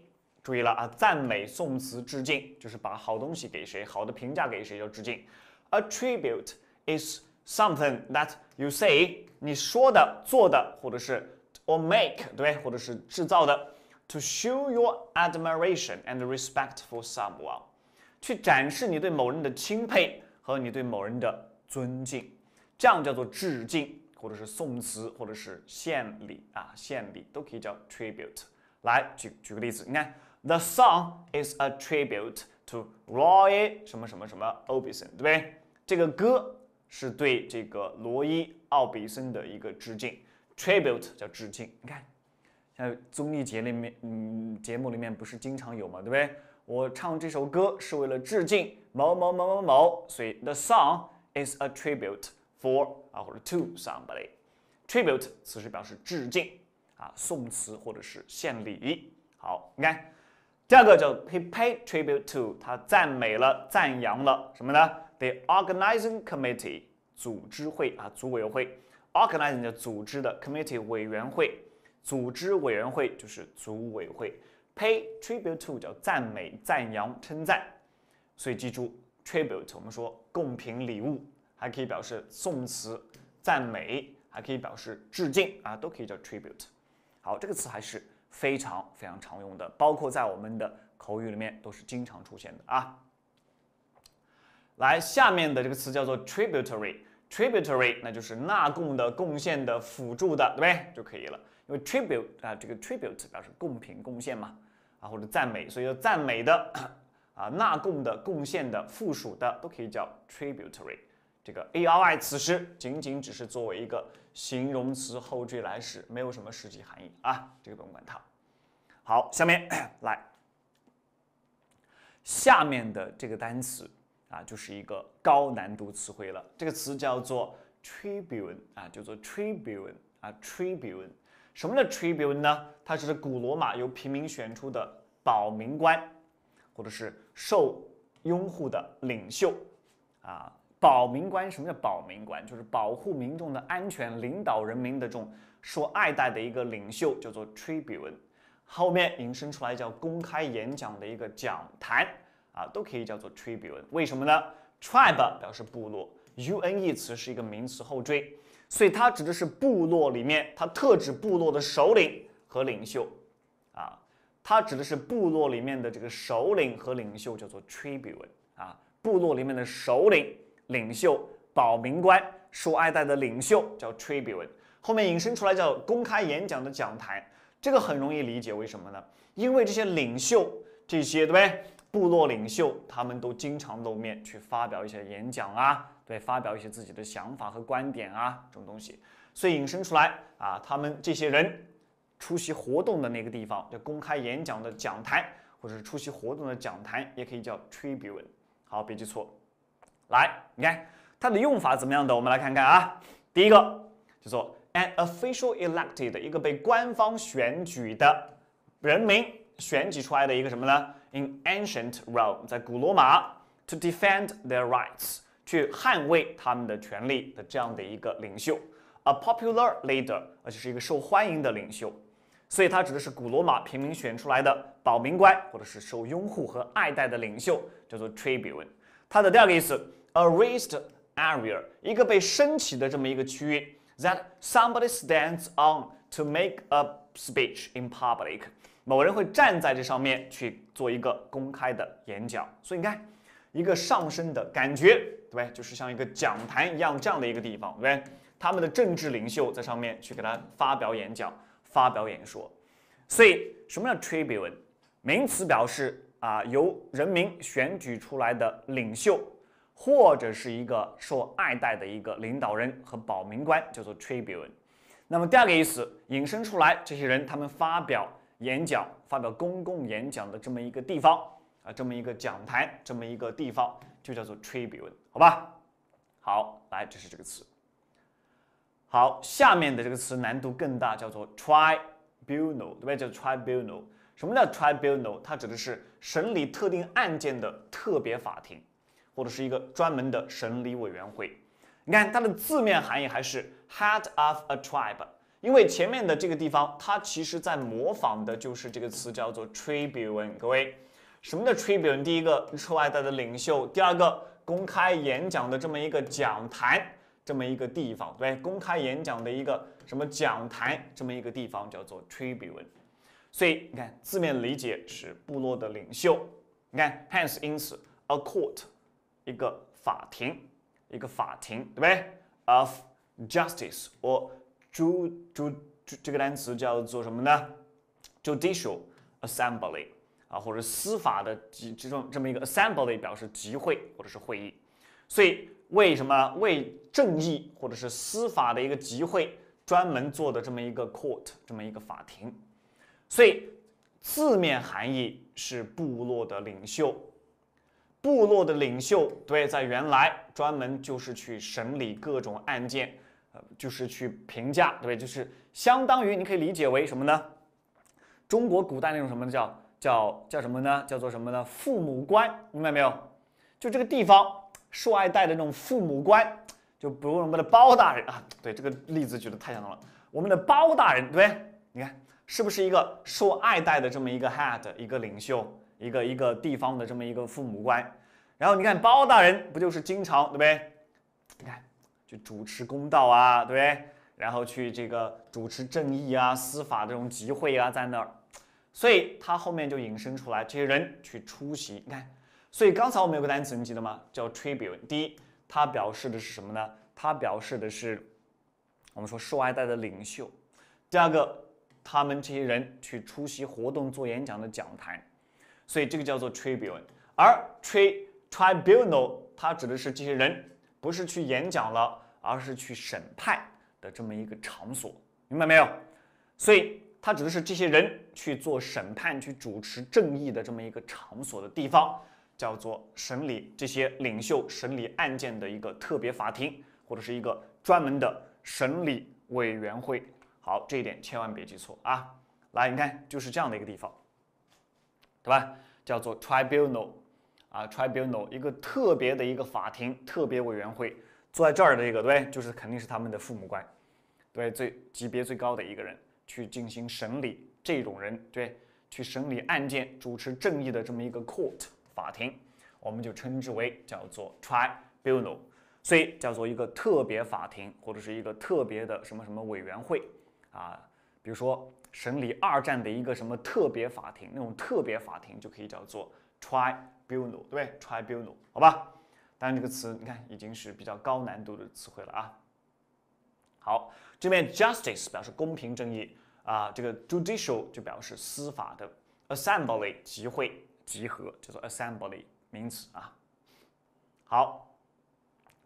注意了啊！赞美、宋词、致敬，就是把好东西给谁，好的评价给谁叫致敬。A tribute is something that you say，你说的、做的，或者是，or make，对，或者是制造的，to show your admiration and respect for someone，去展示你对某人的钦佩和你对某人的尊敬，这样叫做致敬，或者是宋词，或者是献礼啊，献礼都可以叫 tribute。来，举举个例子，你看。The song is a tribute to Roy 什么什么什么 s 比森，对不对？这个歌是对这个罗伊奥比森的一个致敬。Tribute 叫致敬，你看，像综艺节里面，嗯，节目里面不是经常有嘛，对不对？我唱这首歌是为了致敬某某某某某，所以 The song is a tribute for 啊，或者 to somebody。Tribute 此时表示致敬啊，送词或者是献礼。好，你看。第二个叫 he paid tribute to，他赞美了、赞扬了什么呢？The organizing committee，组织会啊，组委会。organizing 叫组织的，committee 委员会，组织委员会就是组委会。pay tribute to 叫赞美、赞扬、称赞。所以记住，tribute 我们说贡品、礼物，还可以表示送词、赞美，还可以表示致敬啊，都可以叫 tribute。好，这个词还是。非常非常常用的，包括在我们的口语里面都是经常出现的啊。来，下面的这个词叫做 tributary，tributary 那就是纳贡的、贡献的、辅助的，对不对？就可以了，因为 tribute 啊，这个 tribute 表示贡品、贡献嘛，啊或者赞美，所以赞美的啊纳贡的、贡献的、附属的都可以叫 tributary。这个 a r y 此时仅仅只是作为一个。形容词后缀来使，没有什么实际含义啊，这个不用管它。好，下面来，下面的这个单词啊，就是一个高难度词汇了。这个词叫做 tribune 啊，叫做 tribune 啊 tribune。什么叫 tribune 呢？它是古罗马由平民选出的保民官，或者是受拥护的领袖啊。保民官，什么叫保民官？就是保护民众的安全，领导人民的这种说爱戴的一个领袖，叫做 tribune。后面引申出来叫公开演讲的一个讲坛啊，都可以叫做 tribune。为什么呢？trib e 表示部落，une 词是一个名词后缀，所以它指的是部落里面，它特指部落的首领和领袖啊。它指的是部落里面的这个首领和领袖，叫做 tribune 啊。部落里面的首领。领袖保民官受爱戴的领袖叫 tribune，后面引申出来叫公开演讲的讲台，这个很容易理解。为什么呢？因为这些领袖，这些对不对？部落领袖他们都经常露面去发表一些演讲啊，对，发表一些自己的想法和观点啊，这种东西，所以引申出来啊，他们这些人出席活动的那个地方叫公开演讲的讲台，或者是出席活动的讲台，也可以叫 tribune。好，别记错。来，你看它的用法怎么样的？我们来看看啊。第一个叫做 an official elected，一个被官方选举的人民选举出来的一个什么呢？In ancient Rome，在古罗马，to defend their rights，去捍卫他们的权利的这样的一个领袖，a popular leader，而且是一个受欢迎的领袖。所以它指的是古罗马平民选出来的保民官，或者是受拥护和爱戴的领袖，叫做 tribune。它的第二个意思。A raised area，一个被升起的这么一个区域。That somebody stands on to make a speech in public，某人会站在这上面去做一个公开的演讲。所以你看，一个上升的感觉，对不对？就是像一个讲坛一样这样的一个地方，对不对？他们的政治领袖在上面去给他发表演讲、发表演说。所以，什么叫 tribune？名词表示啊，由人民选举出来的领袖。或者是一个受爱戴的一个领导人和保民官，叫做 Tribune。那么第二个意思引申出来，这些人他们发表演讲、发表公共演讲的这么一个地方啊，这么一个讲台，这么一个地方就叫做 Tribune，好吧？好，来，这是这个词。好，下面的这个词难度更大，叫做 Tribunal，对不对？叫 Tribunal。什么叫 Tribunal？它指的是审理特定案件的特别法庭。或者是一个专门的审理委员会，你看它的字面含义还是 head of a tribe，因为前面的这个地方它其实在模仿的就是这个词叫做 tribune。各位，什么的 tribune？第一个是外在的领袖，第二个公开演讲的这么一个讲坛，这么一个地方，对公开演讲的一个什么讲坛，这么一个地方叫做 tribune。所以你看字面理解是部落的领袖。你看 hence 因此 a court。一个法庭，一个法庭，对不对？Of justice，o j u j u d j u d 这个单词叫做什么呢？Judicial assembly 啊，或者司法的集这种这么一个 assembly 表示集会或者是会议，所以为什么为正义或者是司法的一个集会专门做的这么一个 court，这么一个法庭？所以字面含义是部落的领袖。部落的领袖，对，在原来专门就是去审理各种案件，呃，就是去评价，对，就是相当于你可以理解为什么呢？中国古代那种什么叫叫叫什么呢？叫做什么呢？父母官，明白没有？就这个地方受爱戴的那种父母官，就比如我们的包大人啊，对，这个例子举得太像了。我们的包大人，对对？你看是不是一个受爱戴的这么一个 head，一个领袖？一个一个地方的这么一个父母官，然后你看包大人不就是经常对不对？你看就主持公道啊，对不对？然后去这个主持正义啊，司法这种集会啊，在那儿，所以他后面就引申出来，这些人去出席。你看，所以刚才我们有个单词，你记得吗？叫 tribune。第一，它表示的是什么呢？它表示的是我们说世戴的领袖。第二个，他们这些人去出席活动、做演讲的讲台。所以这个叫做 tribunal，而 t r i tribunal 它指的是这些人不是去演讲了，而是去审判的这么一个场所，明白没有？所以它指的是这些人去做审判、去主持正义的这么一个场所的地方，叫做审理这些领袖审理案件的一个特别法庭，或者是一个专门的审理委员会。好，这一点千万别记错啊！来，你看，就是这样的一个地方。对吧？叫做 tribunal 啊 tribunal，一个特别的一个法庭、特别委员会坐在这儿的一个，对，就是肯定是他们的父母官，对，最级别最高的一个人去进行审理这种人，对，去审理案件、主持正义的这么一个 court 法庭，我们就称之为叫做 tribunal，所以叫做一个特别法庭或者是一个特别的什么什么委员会啊。比如说审理二战的一个什么特别法庭，那种特别法庭就可以叫做 tribunal，对不对？tribunal，好吧？当然这个词你看已经是比较高难度的词汇了啊。好，这边 justice 表示公平正义啊，这个 judicial 就表示司法的 assembly 集会集合叫做 assembly 名词啊。好，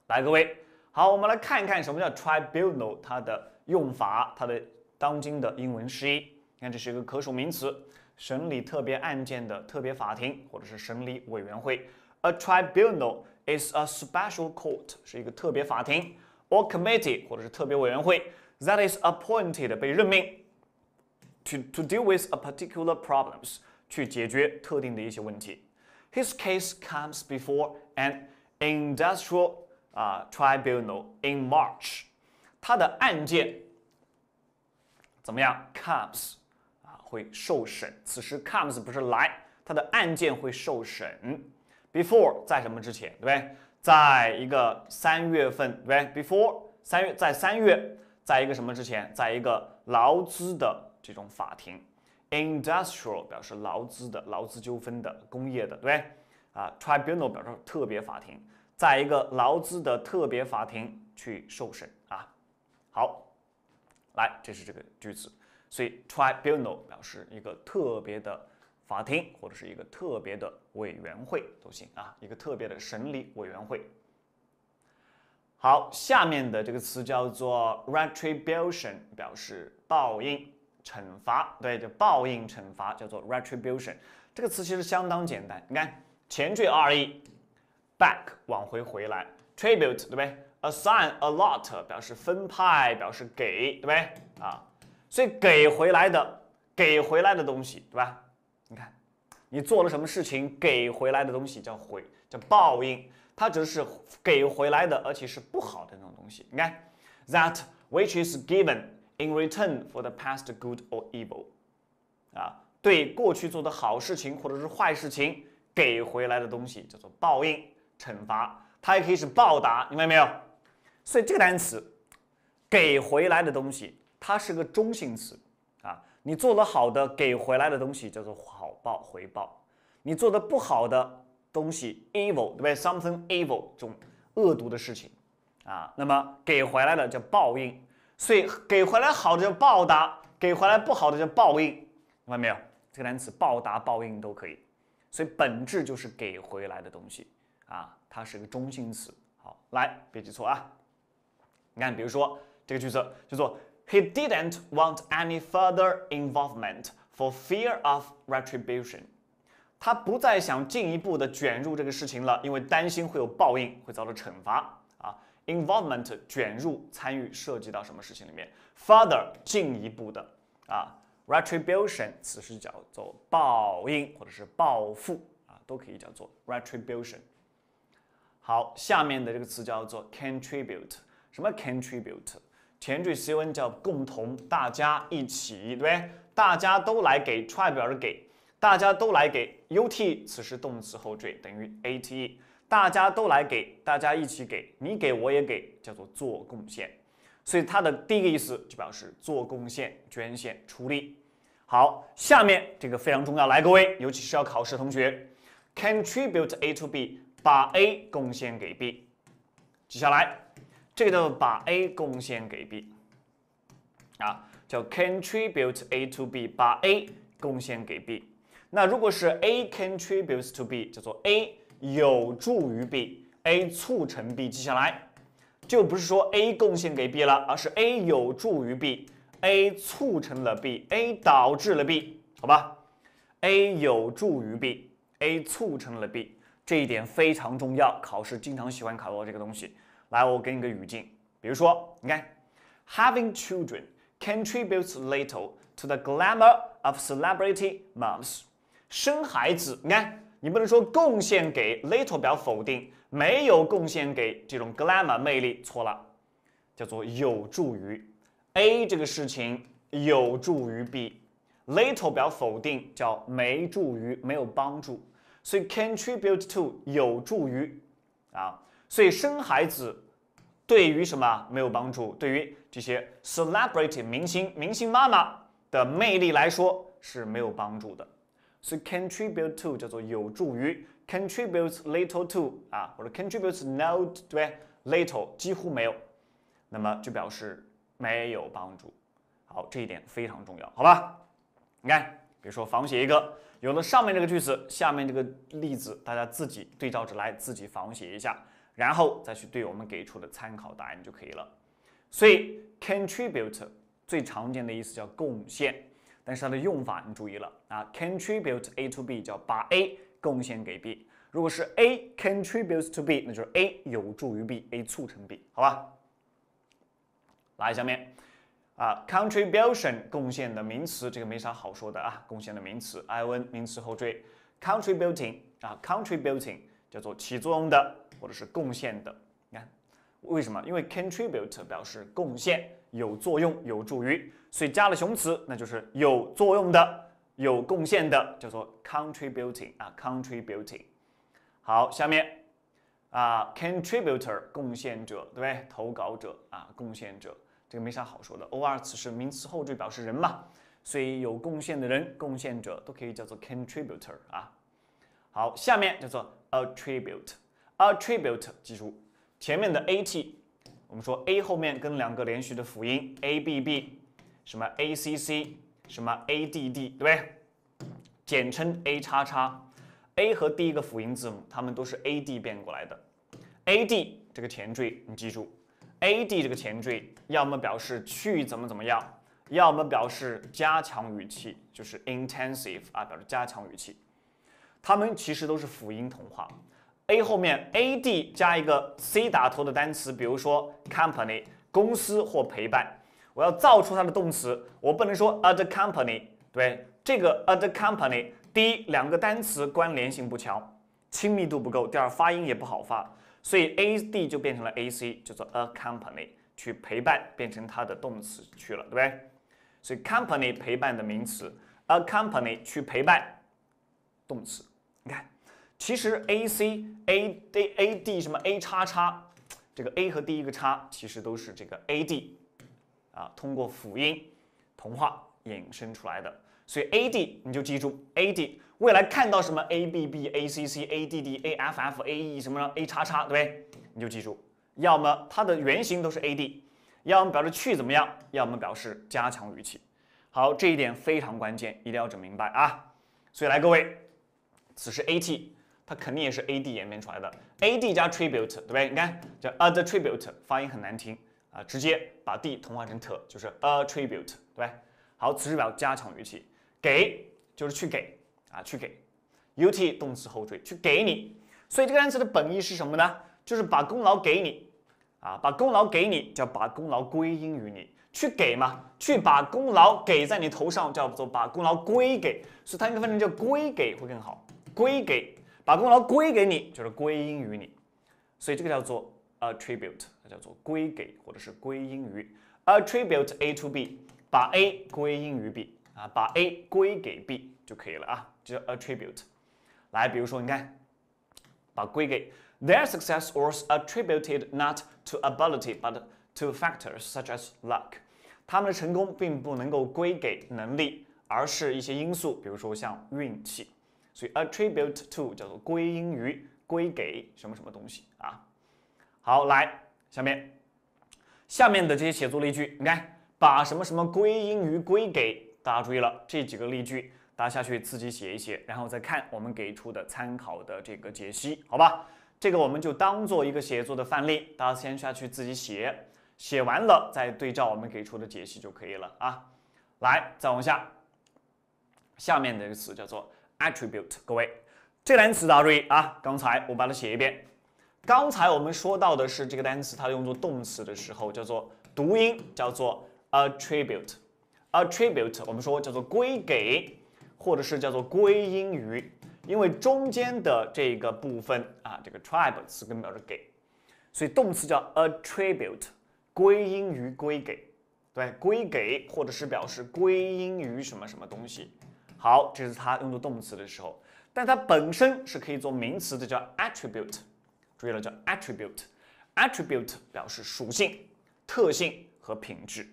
来各位，好，我们来看一看什么叫 tribunal，它的用法，它的。当今的英文释义。你看，这是一个可数名词，审理特别案件的特别法庭或者是审理委员会。A tribunal is a special court，是一个特别法庭，or committee 或者是特别委员会，that is appointed 被任命，to to deal with a particular problems 去解决特定的一些问题。His case comes before an industrial 啊 uh, tribunal in March，他的案件。怎么样 c o m s 啊会受审？此时 c o m s 不是来，他的案件会受审。before 在什么之前，对不对？在一个三月份，对不对？before 三月在三月，在一个什么之前？在一个劳资的这种法庭，industrial 表示劳资的劳资纠纷的工业的，对不对？啊，tribunal 表示特别法庭，在一个劳资的特别法庭去受审啊。好。来，这是这个句子，所以 tribunal 表示一个特别的法庭或者是一个特别的委员会都行啊，一个特别的审理委员会。好，下面的这个词叫做 retribution，表示报应、惩罚，对，就报应、惩罚，叫做 retribution。这个词其实相当简单，你看前缀 re，back 往回回来，tribute 对不对？Assign a lot 表示分派，表示给，对不对啊？所以给回来的，给回来的东西，对吧？你看，你做了什么事情，给回来的东西叫回，叫报应。它指的是给回来的，而且是不好的那种东西。你看，that which is given in return for the past good or evil，啊，对过去做的好事情或者是坏事情，给回来的东西叫做报应、惩罚。它也可以是报答，明白没有？所以这个单词，给回来的东西，它是个中性词啊。你做的好的，给回来的东西叫做好报回报；你做的不好的东西，evil，对不对？something evil，这种恶毒的事情啊。那么给回来的叫报应，所以给回来好的叫报答，给回来不好的叫报应，明白没有？这个单词报答报应都可以。所以本质就是给回来的东西啊，它是个中性词。好，来别记错啊。你看，比如说这个句子叫做：He didn't want any further involvement for fear of retribution。他不再想进一步的卷入这个事情了，因为担心会有报应，会遭到惩罚啊。Involvement，卷入、参与、涉及到什么事情里面？Further，进一步的啊。Retribution，此时叫做报应或者是报复啊，都可以叫做 retribution。好，下面的这个词叫做 contribute。什么 contribute 填缀 C O N 叫共同，大家一起，对对？大家都来给 try 表示给，大家都来给 U T 此时动词后缀等于 A T E，大家都来给，大家一起给你给我也给，叫做做贡献。所以它的第一个意思就表示做贡献、捐献、出力。好，下面这个非常重要，来各位，尤其是要考试的同学，contribute A to B，把 A 贡献给 B，记下来。这个叫做把 A 贡献给 B 啊，叫 contribute A to B，把 A 贡献给 B。那如果是 A contributes to B，叫做 A 有助于 B，A 促成 B。记下来就不是说 A 贡献给 B 了，而是 A 有助于 B，A 促成了 B，A 导致了 B，好吧？A 有助于 B，A 促成了 B，这一点非常重要，考试经常喜欢考到这个东西。来，我给你个语境，比如说，你看，Having children contributes little to the glamour of celebrity moms。生孩子，你看，你不能说贡献给 little 表否定，没有贡献给这种 glamour 魅力，错了，叫做有助于 A 这个事情有助于 B，little 表否定，叫没助于，没有帮助，所以 contribute to 有助于啊。所以生孩子对于什么没有帮助？对于这些 celebrity 明星、明星妈妈的魅力来说是没有帮助的。所以 contribute to 叫做有助于，contributes little to 啊，或者 contributes no 对吧？little 几乎没有，那么就表示没有帮助。好，这一点非常重要，好吧？你看，比如说仿写一个，有了上面这个句子，下面这个例子，大家自己对照着来，自己仿写一下。然后再去对我们给出的参考答案就可以了。所以 contribute 最常见的意思叫贡献，但是它的用法你注意了啊。contribute a to b 叫把 a 贡献给 b，如果是 a contributes to b，那就是 a 有助于 b，a 促成 b，好吧？来下面啊，contribution 贡献的名词，这个没啥好说的啊。贡献的名词，i n 名词后缀，contributing 啊，contributing 叫做起作用的。或者是贡献的，你看为什么？因为 contribute 表示贡献、有作用、有助于，所以加了形容词，那就是有作用的、有贡献的，叫做 contributing 啊，contributing。好，下面啊，contributor，贡献者，对不对？投稿者啊，贡献者，这个没啥好说的。o r 词是名词后缀表示人嘛，所以有贡献的人、贡献者都可以叫做 contributor 啊。好，下面叫做 attribute。Attribute，记住前面的 a t，我们说 a 后面跟两个连续的辅音 a b b，什么 a c c，什么 a d d，对不对？简称 a 叉叉，a 和第一个辅音字母，它们都是 a d 变过来的。a d 这个前缀你记住，a d 这个前缀要么表示去怎么怎么样，要么表示加强语气，就是 intensive 啊，表示加强语气。它们其实都是辅音同化。a 后面 a d 加一个 c 打头的单词，比如说 company 公司或陪伴，我要造出它的动词，我不能说 a the company，对，这个 a the company，第一两个单词关联性不强，亲密度不够，第二发音也不好发，所以 a d 就变成了 a c，叫做 a company 去陪伴，变成它的动词去了，对不对？所以 company 陪伴的名词，a company 去陪伴，动词，你看。其实 a c a d a d 什么 a 叉叉，这个 a 和第一个叉其实都是这个 a d，啊，通过辅音同化引申出来的。所以 a d 你就记住 a d，未来看到什么 a b b a c c a d d a f f a e 什么 a 叉叉，对不对？你就记住，要么它的原型都是 a d，要么表示去怎么样，要么表示加强语气。好，这一点非常关键，一定要整明白啊。所以来各位，此时 a t。它肯定也是 A D 演变出来的，A D 加 tribute 对不对？你看叫 a tribute 发音很难听啊，直接把 D 同化成 t，就是 a tribute 对吧？好，词时表加强语气，给就是去给啊，去给 U T 动词后缀去给你，所以这个单词的本意是什么呢？就是把功劳给你啊，把功劳给你叫把功劳归因于你，去给嘛，去把功劳给在你头上叫做把功劳归给，所以它应该翻译叫归给会更好，归给。把功劳归给你，就是归因于你，所以这个叫做 attribute，它叫做归给或者是归因于 attribute a to b，把 a 归因于 b，啊，把 a 归给 b 就可以了啊，这叫 attribute。来，比如说，你看，把归给 their success was attributed not to ability but to factors such as luck，他们的成功并不能够归给能力，而是一些因素，比如说像运气。所以 attribute to 叫做归因于、归给什么什么东西啊？好，来下面下面的这些写作例句，你看把什么什么归因于归给，大家注意了这几个例句，大家下去自己写一写，然后再看我们给出的参考的这个解析，好吧？这个我们就当做一个写作的范例，大家先下去自己写，写完了再对照我们给出的解析就可以了啊。来，再往下，下面的一个词叫做。attribute，各位，这单词大家注意啊！刚才我把它写一遍。刚才我们说到的是这个单词，它用作动词的时候叫做读音，叫做 attribute。attribute 我们说叫做归给，或者是叫做归因于，因为中间的这个部分啊，这个 tribe 词根表示给，所以动词叫 attribute，归因于、归给，对，归给或者是表示归因于什么什么东西。好，这是它用作动词的时候，但它本身是可以做名词的，叫 attribute。注意了，叫 attribute。attribute 表示属性、特性和品质。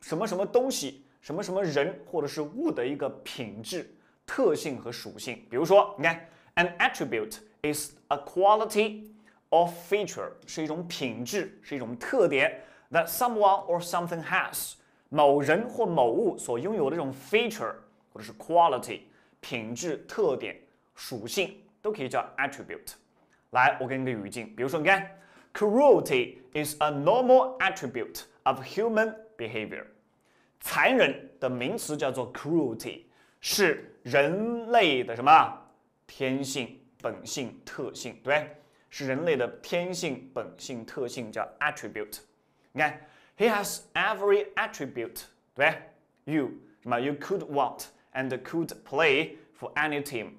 什么什么东西、什么什么人或者是物的一个品质、特性和属性。比如说，你看，an attribute is a quality or feature，是一种品质，是一种特点。That someone or something has，某人或某物所拥有的这种 feature。或者是 quality 品质、特点、属性都可以叫 attribute。来，我给你个语境，比如说，你看，cruelty is a normal attribute of human behavior。残忍的名词叫做 cruelty，是人类的什么天性、本性、特性？对，是人类的天性、本性、特性叫 attribute。你看，he has every attribute，对，you 什么 you could want。And could play for any team，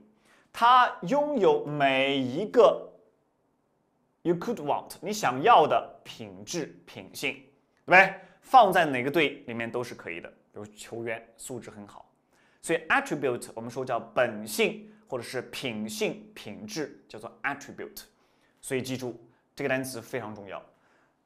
他拥有每一个 you could want 你想要的品质品性，对不对？放在哪个队里面都是可以的。比如球员素质很好，所以 attribute 我们说叫本性或者是品性品质，叫做 attribute。所以记住这个单词非常重要。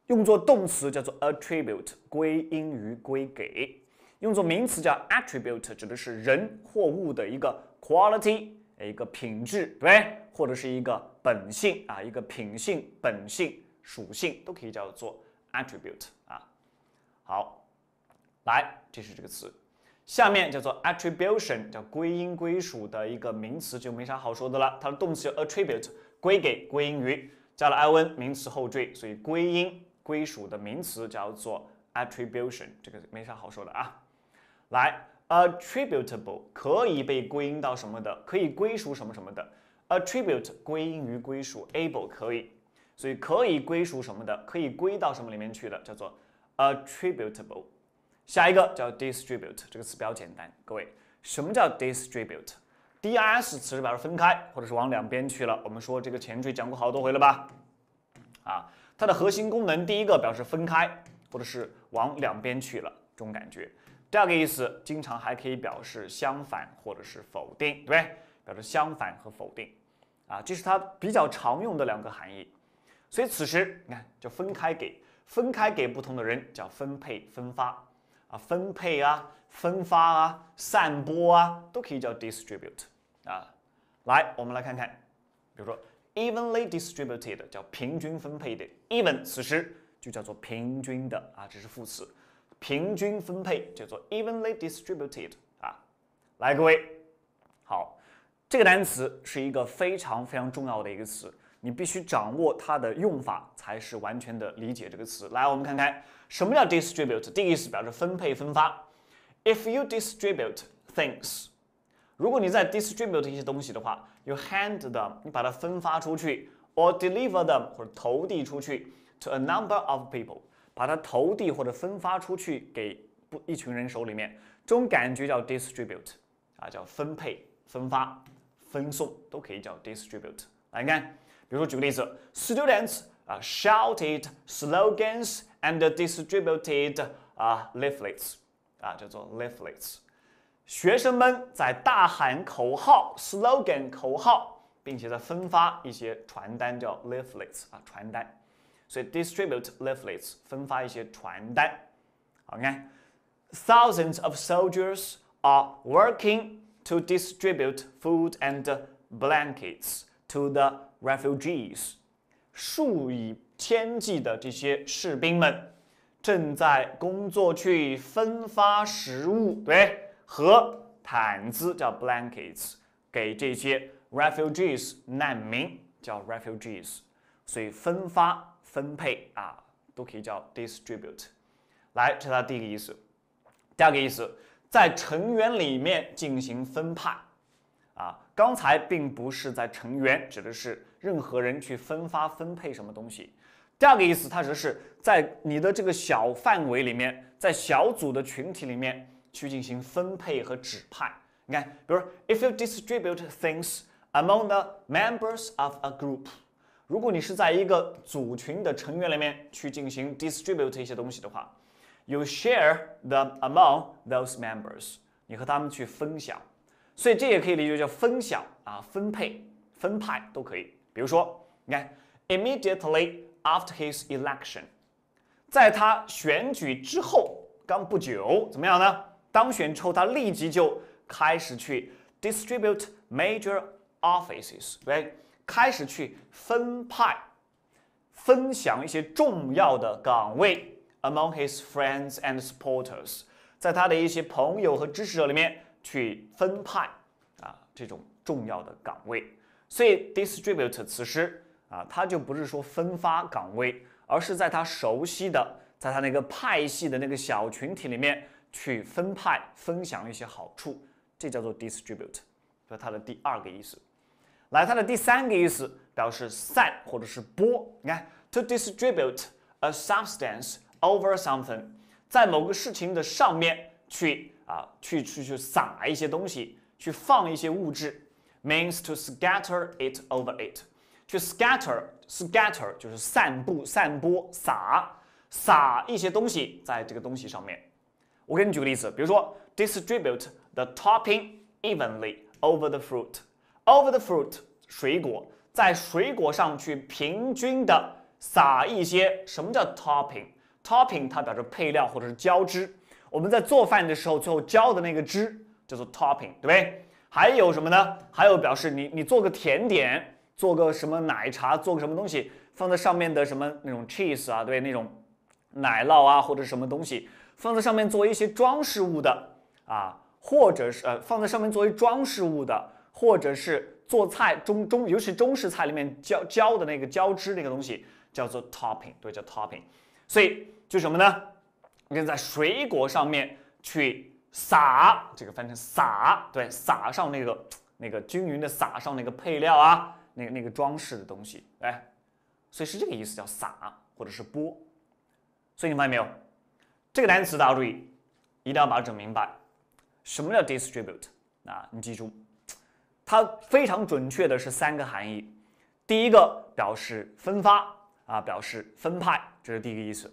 用作动词叫做 attribute，归因于归给。用作名词叫 attribute，指的是人或物的一个 quality，一个品质，对，或者是一个本性啊，一个品性、本性、属性都可以叫做 attribute 啊。好，来，这是这个词。下面叫做 attribution，叫归因归属的一个名词就没啥好说的了。它的动词叫 attribute，归给、归因于，加了 I N 名词后缀，所以归因归属的名词叫做 attribution，这个没啥好说的啊。来，attributable 可以被归因到什么的，可以归属什么什么的，attribute 归因于归属，able 可以，所以可以归属什么的，可以归到什么里面去的，叫做 attributable。下一个叫 distribute 这个词比较简单，各位，什么叫 distribute？D-I-S，词是表示分开，或者是往两边去了。我们说这个前缀讲过好多回了吧？啊，它的核心功能第一个表示分开，或者是往两边去了这种感觉。第二个意思，经常还可以表示相反或者是否定，对不对？表示相反和否定啊，这是它比较常用的两个含义。所以此时你看，就分开给，分开给不同的人叫分配、分发啊，分配啊、分发啊、散播啊，都可以叫 distribute 啊。来，我们来看看，比如说 evenly distributed 叫平均分配的 even 此时就叫做平均的啊，这是副词。平均分配叫做 evenly distributed 啊，来各位，好，这个单词是一个非常非常重要的一个词，你必须掌握它的用法，才是完全的理解这个词。来，我们看看什么叫 distribute，第一个意思表示分配分发。If you distribute things，如果你在 distribute 一些东西的话，you hand them，你把它分发出去，or deliver them，或者投递出去 to a number of people。把它投递或者分发出去给不一群人手里面，这种感觉叫 distribute，啊，叫分配、分发、分送都可以叫 distribute。来看，比如说举个例子，students 啊 shouted slogans and distributed 啊 leaflets，啊叫做 leaflets，学生们在大喊口号 slogan 口号，并且在分发一些传单叫 leaflets，啊传单。所以 distribute leaflets 分发一些传单。OK, thousands of soldiers are working to distribute food and blankets to the refugees. 数以千计的这些士兵们正在工作去分发食物，对，和毯子叫 blankets 给这些 refugees 难民叫 refugees，所以分发。分配啊，都可以叫 distribute，来，这是它第一个意思。第二个意思，在成员里面进行分派啊。刚才并不是在成员，指的是任何人去分发、分配什么东西。第二个意思，它指的是在你的这个小范围里面，在小组的群体里面去进行分配和指派。你看，比如 if you distribute things among the members of a group。如果你是在一个组群的成员里面去进行 distribute 一些东西的话，you share them among those members，你和他们去分享，所以这也可以理解叫分享啊，分配、分派都可以。比如说，你看，immediately after his election，在他选举之后，刚不久，怎么样呢？当选之后，他立即就开始去 distribute major offices，right？开始去分派、分享一些重要的岗位 among his friends and supporters，在他的一些朋友和支持者里面去分派啊这种重要的岗位，所以 distribute 此时啊，他就不是说分发岗位，而是在他熟悉的，在他那个派系的那个小群体里面去分派、分享一些好处，这叫做 distribute，这是它的第二个意思。来，它的第三个意思表示散或者是播。你看，to distribute a substance over something，在某个事情的上面去啊，去去去撒一些东西，去放一些物质。means to scatter it over it。去 scatter，scatter 就是散布、散播、撒撒一些东西在这个东西上面。我给你举个例子，比如说，distribute the topping evenly over the fruit。Over the fruit，水果在水果上去平均的撒一些。什么叫 topping？Topping 它表示配料或者是浇汁。我们在做饭的时候，最后浇的那个汁叫做 topping，对不对？还有什么呢？还有表示你你做个甜点，做个什么奶茶，做个什么东西放在上面的什么那种 cheese 啊，对，那种奶酪啊或者什么东西放在上面作为一些装饰物的啊，或者是呃放在上面作为装饰物的。或者是做菜中中，尤其中式菜里面浇浇的那个浇汁那个东西叫做 topping，对，叫 topping。所以就什么呢？你在水果上面去撒，这个翻成撒，对，撒上那个那个均匀的撒上那个配料啊，那个那个装饰的东西，哎，所以是这个意思，叫撒或者是播。所以你发现没有？这个单词大家注意，一定要把它整明白。什么叫 distribute？啊，你记住。它非常准确的是三个含义，第一个表示分发啊，表示分派，这是第一个意思；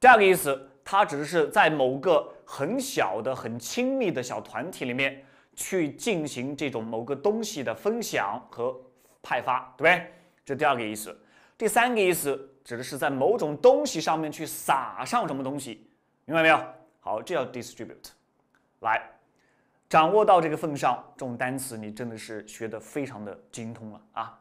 第二个意思，它指的是在某个很小的、很亲密的小团体里面去进行这种某个东西的分享和派发，对不对？这是第二个意思；第三个意思指的是在某种东西上面去撒上什么东西，明白没有？好，这叫 distribute，来。掌握到这个份上，这种单词你真的是学的非常的精通了啊！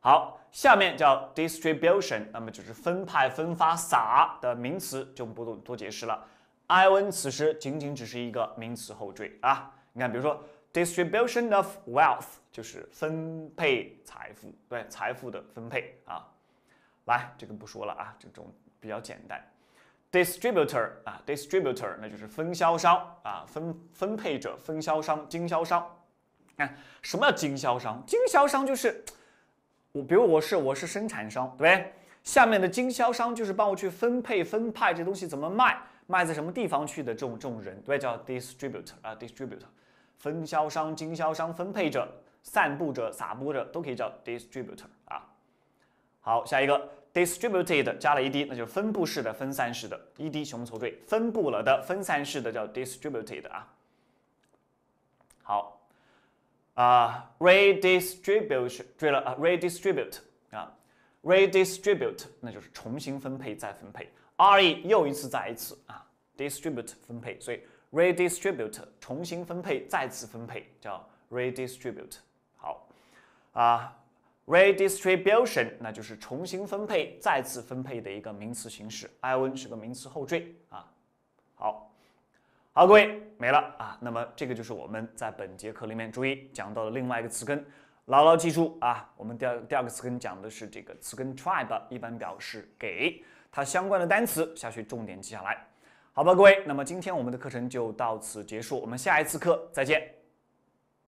好，下面叫 distribution，那么就是分派、分发、撒的名词，就不多多解释了。ion 此时仅仅只是一个名词后缀啊。你看，比如说 distribution of wealth，就是分配财富，对，财富的分配啊。来，这个不说了啊，这种比较简单。Distributor 啊，Distributor 那就是分销商啊，分分配者、分销商、经销商。看什么叫经销商？经销商就是我，比如我是我是生产商，对不对？下面的经销商就是帮我去分配、分派这东西怎么卖，卖在什么地方去的这种这种人，对叫 Distributor 啊，Distributor 分销商、经销商、分配者、散布者、撒播者都可以叫 Distributor 啊。好，下一个。Distributed 加了 E D，那就是分布式的、分散式的。E D 熊头缀，分布了的、分散式的叫 Distributed 啊。好，啊，Redistribute 缀了啊，Redistribute 啊，Redistribute 那就是重新分配、再分配。R E 又一次、再一次啊，Distribute 分配，所以 Redistribute 重新分配、再次分配叫 Redistribute。好，啊。Redistribution，那就是重新分配、再次分配的一个名词形式。I o n 是个名词后缀啊。好好，各位没了啊。那么这个就是我们在本节课里面注意讲到的另外一个词根，牢牢记住啊。我们第二第二个词根讲的是这个词根 trib，e 一般表示给它相关的单词，下去重点记下来，好吧，各位。那么今天我们的课程就到此结束，我们下一次课再见。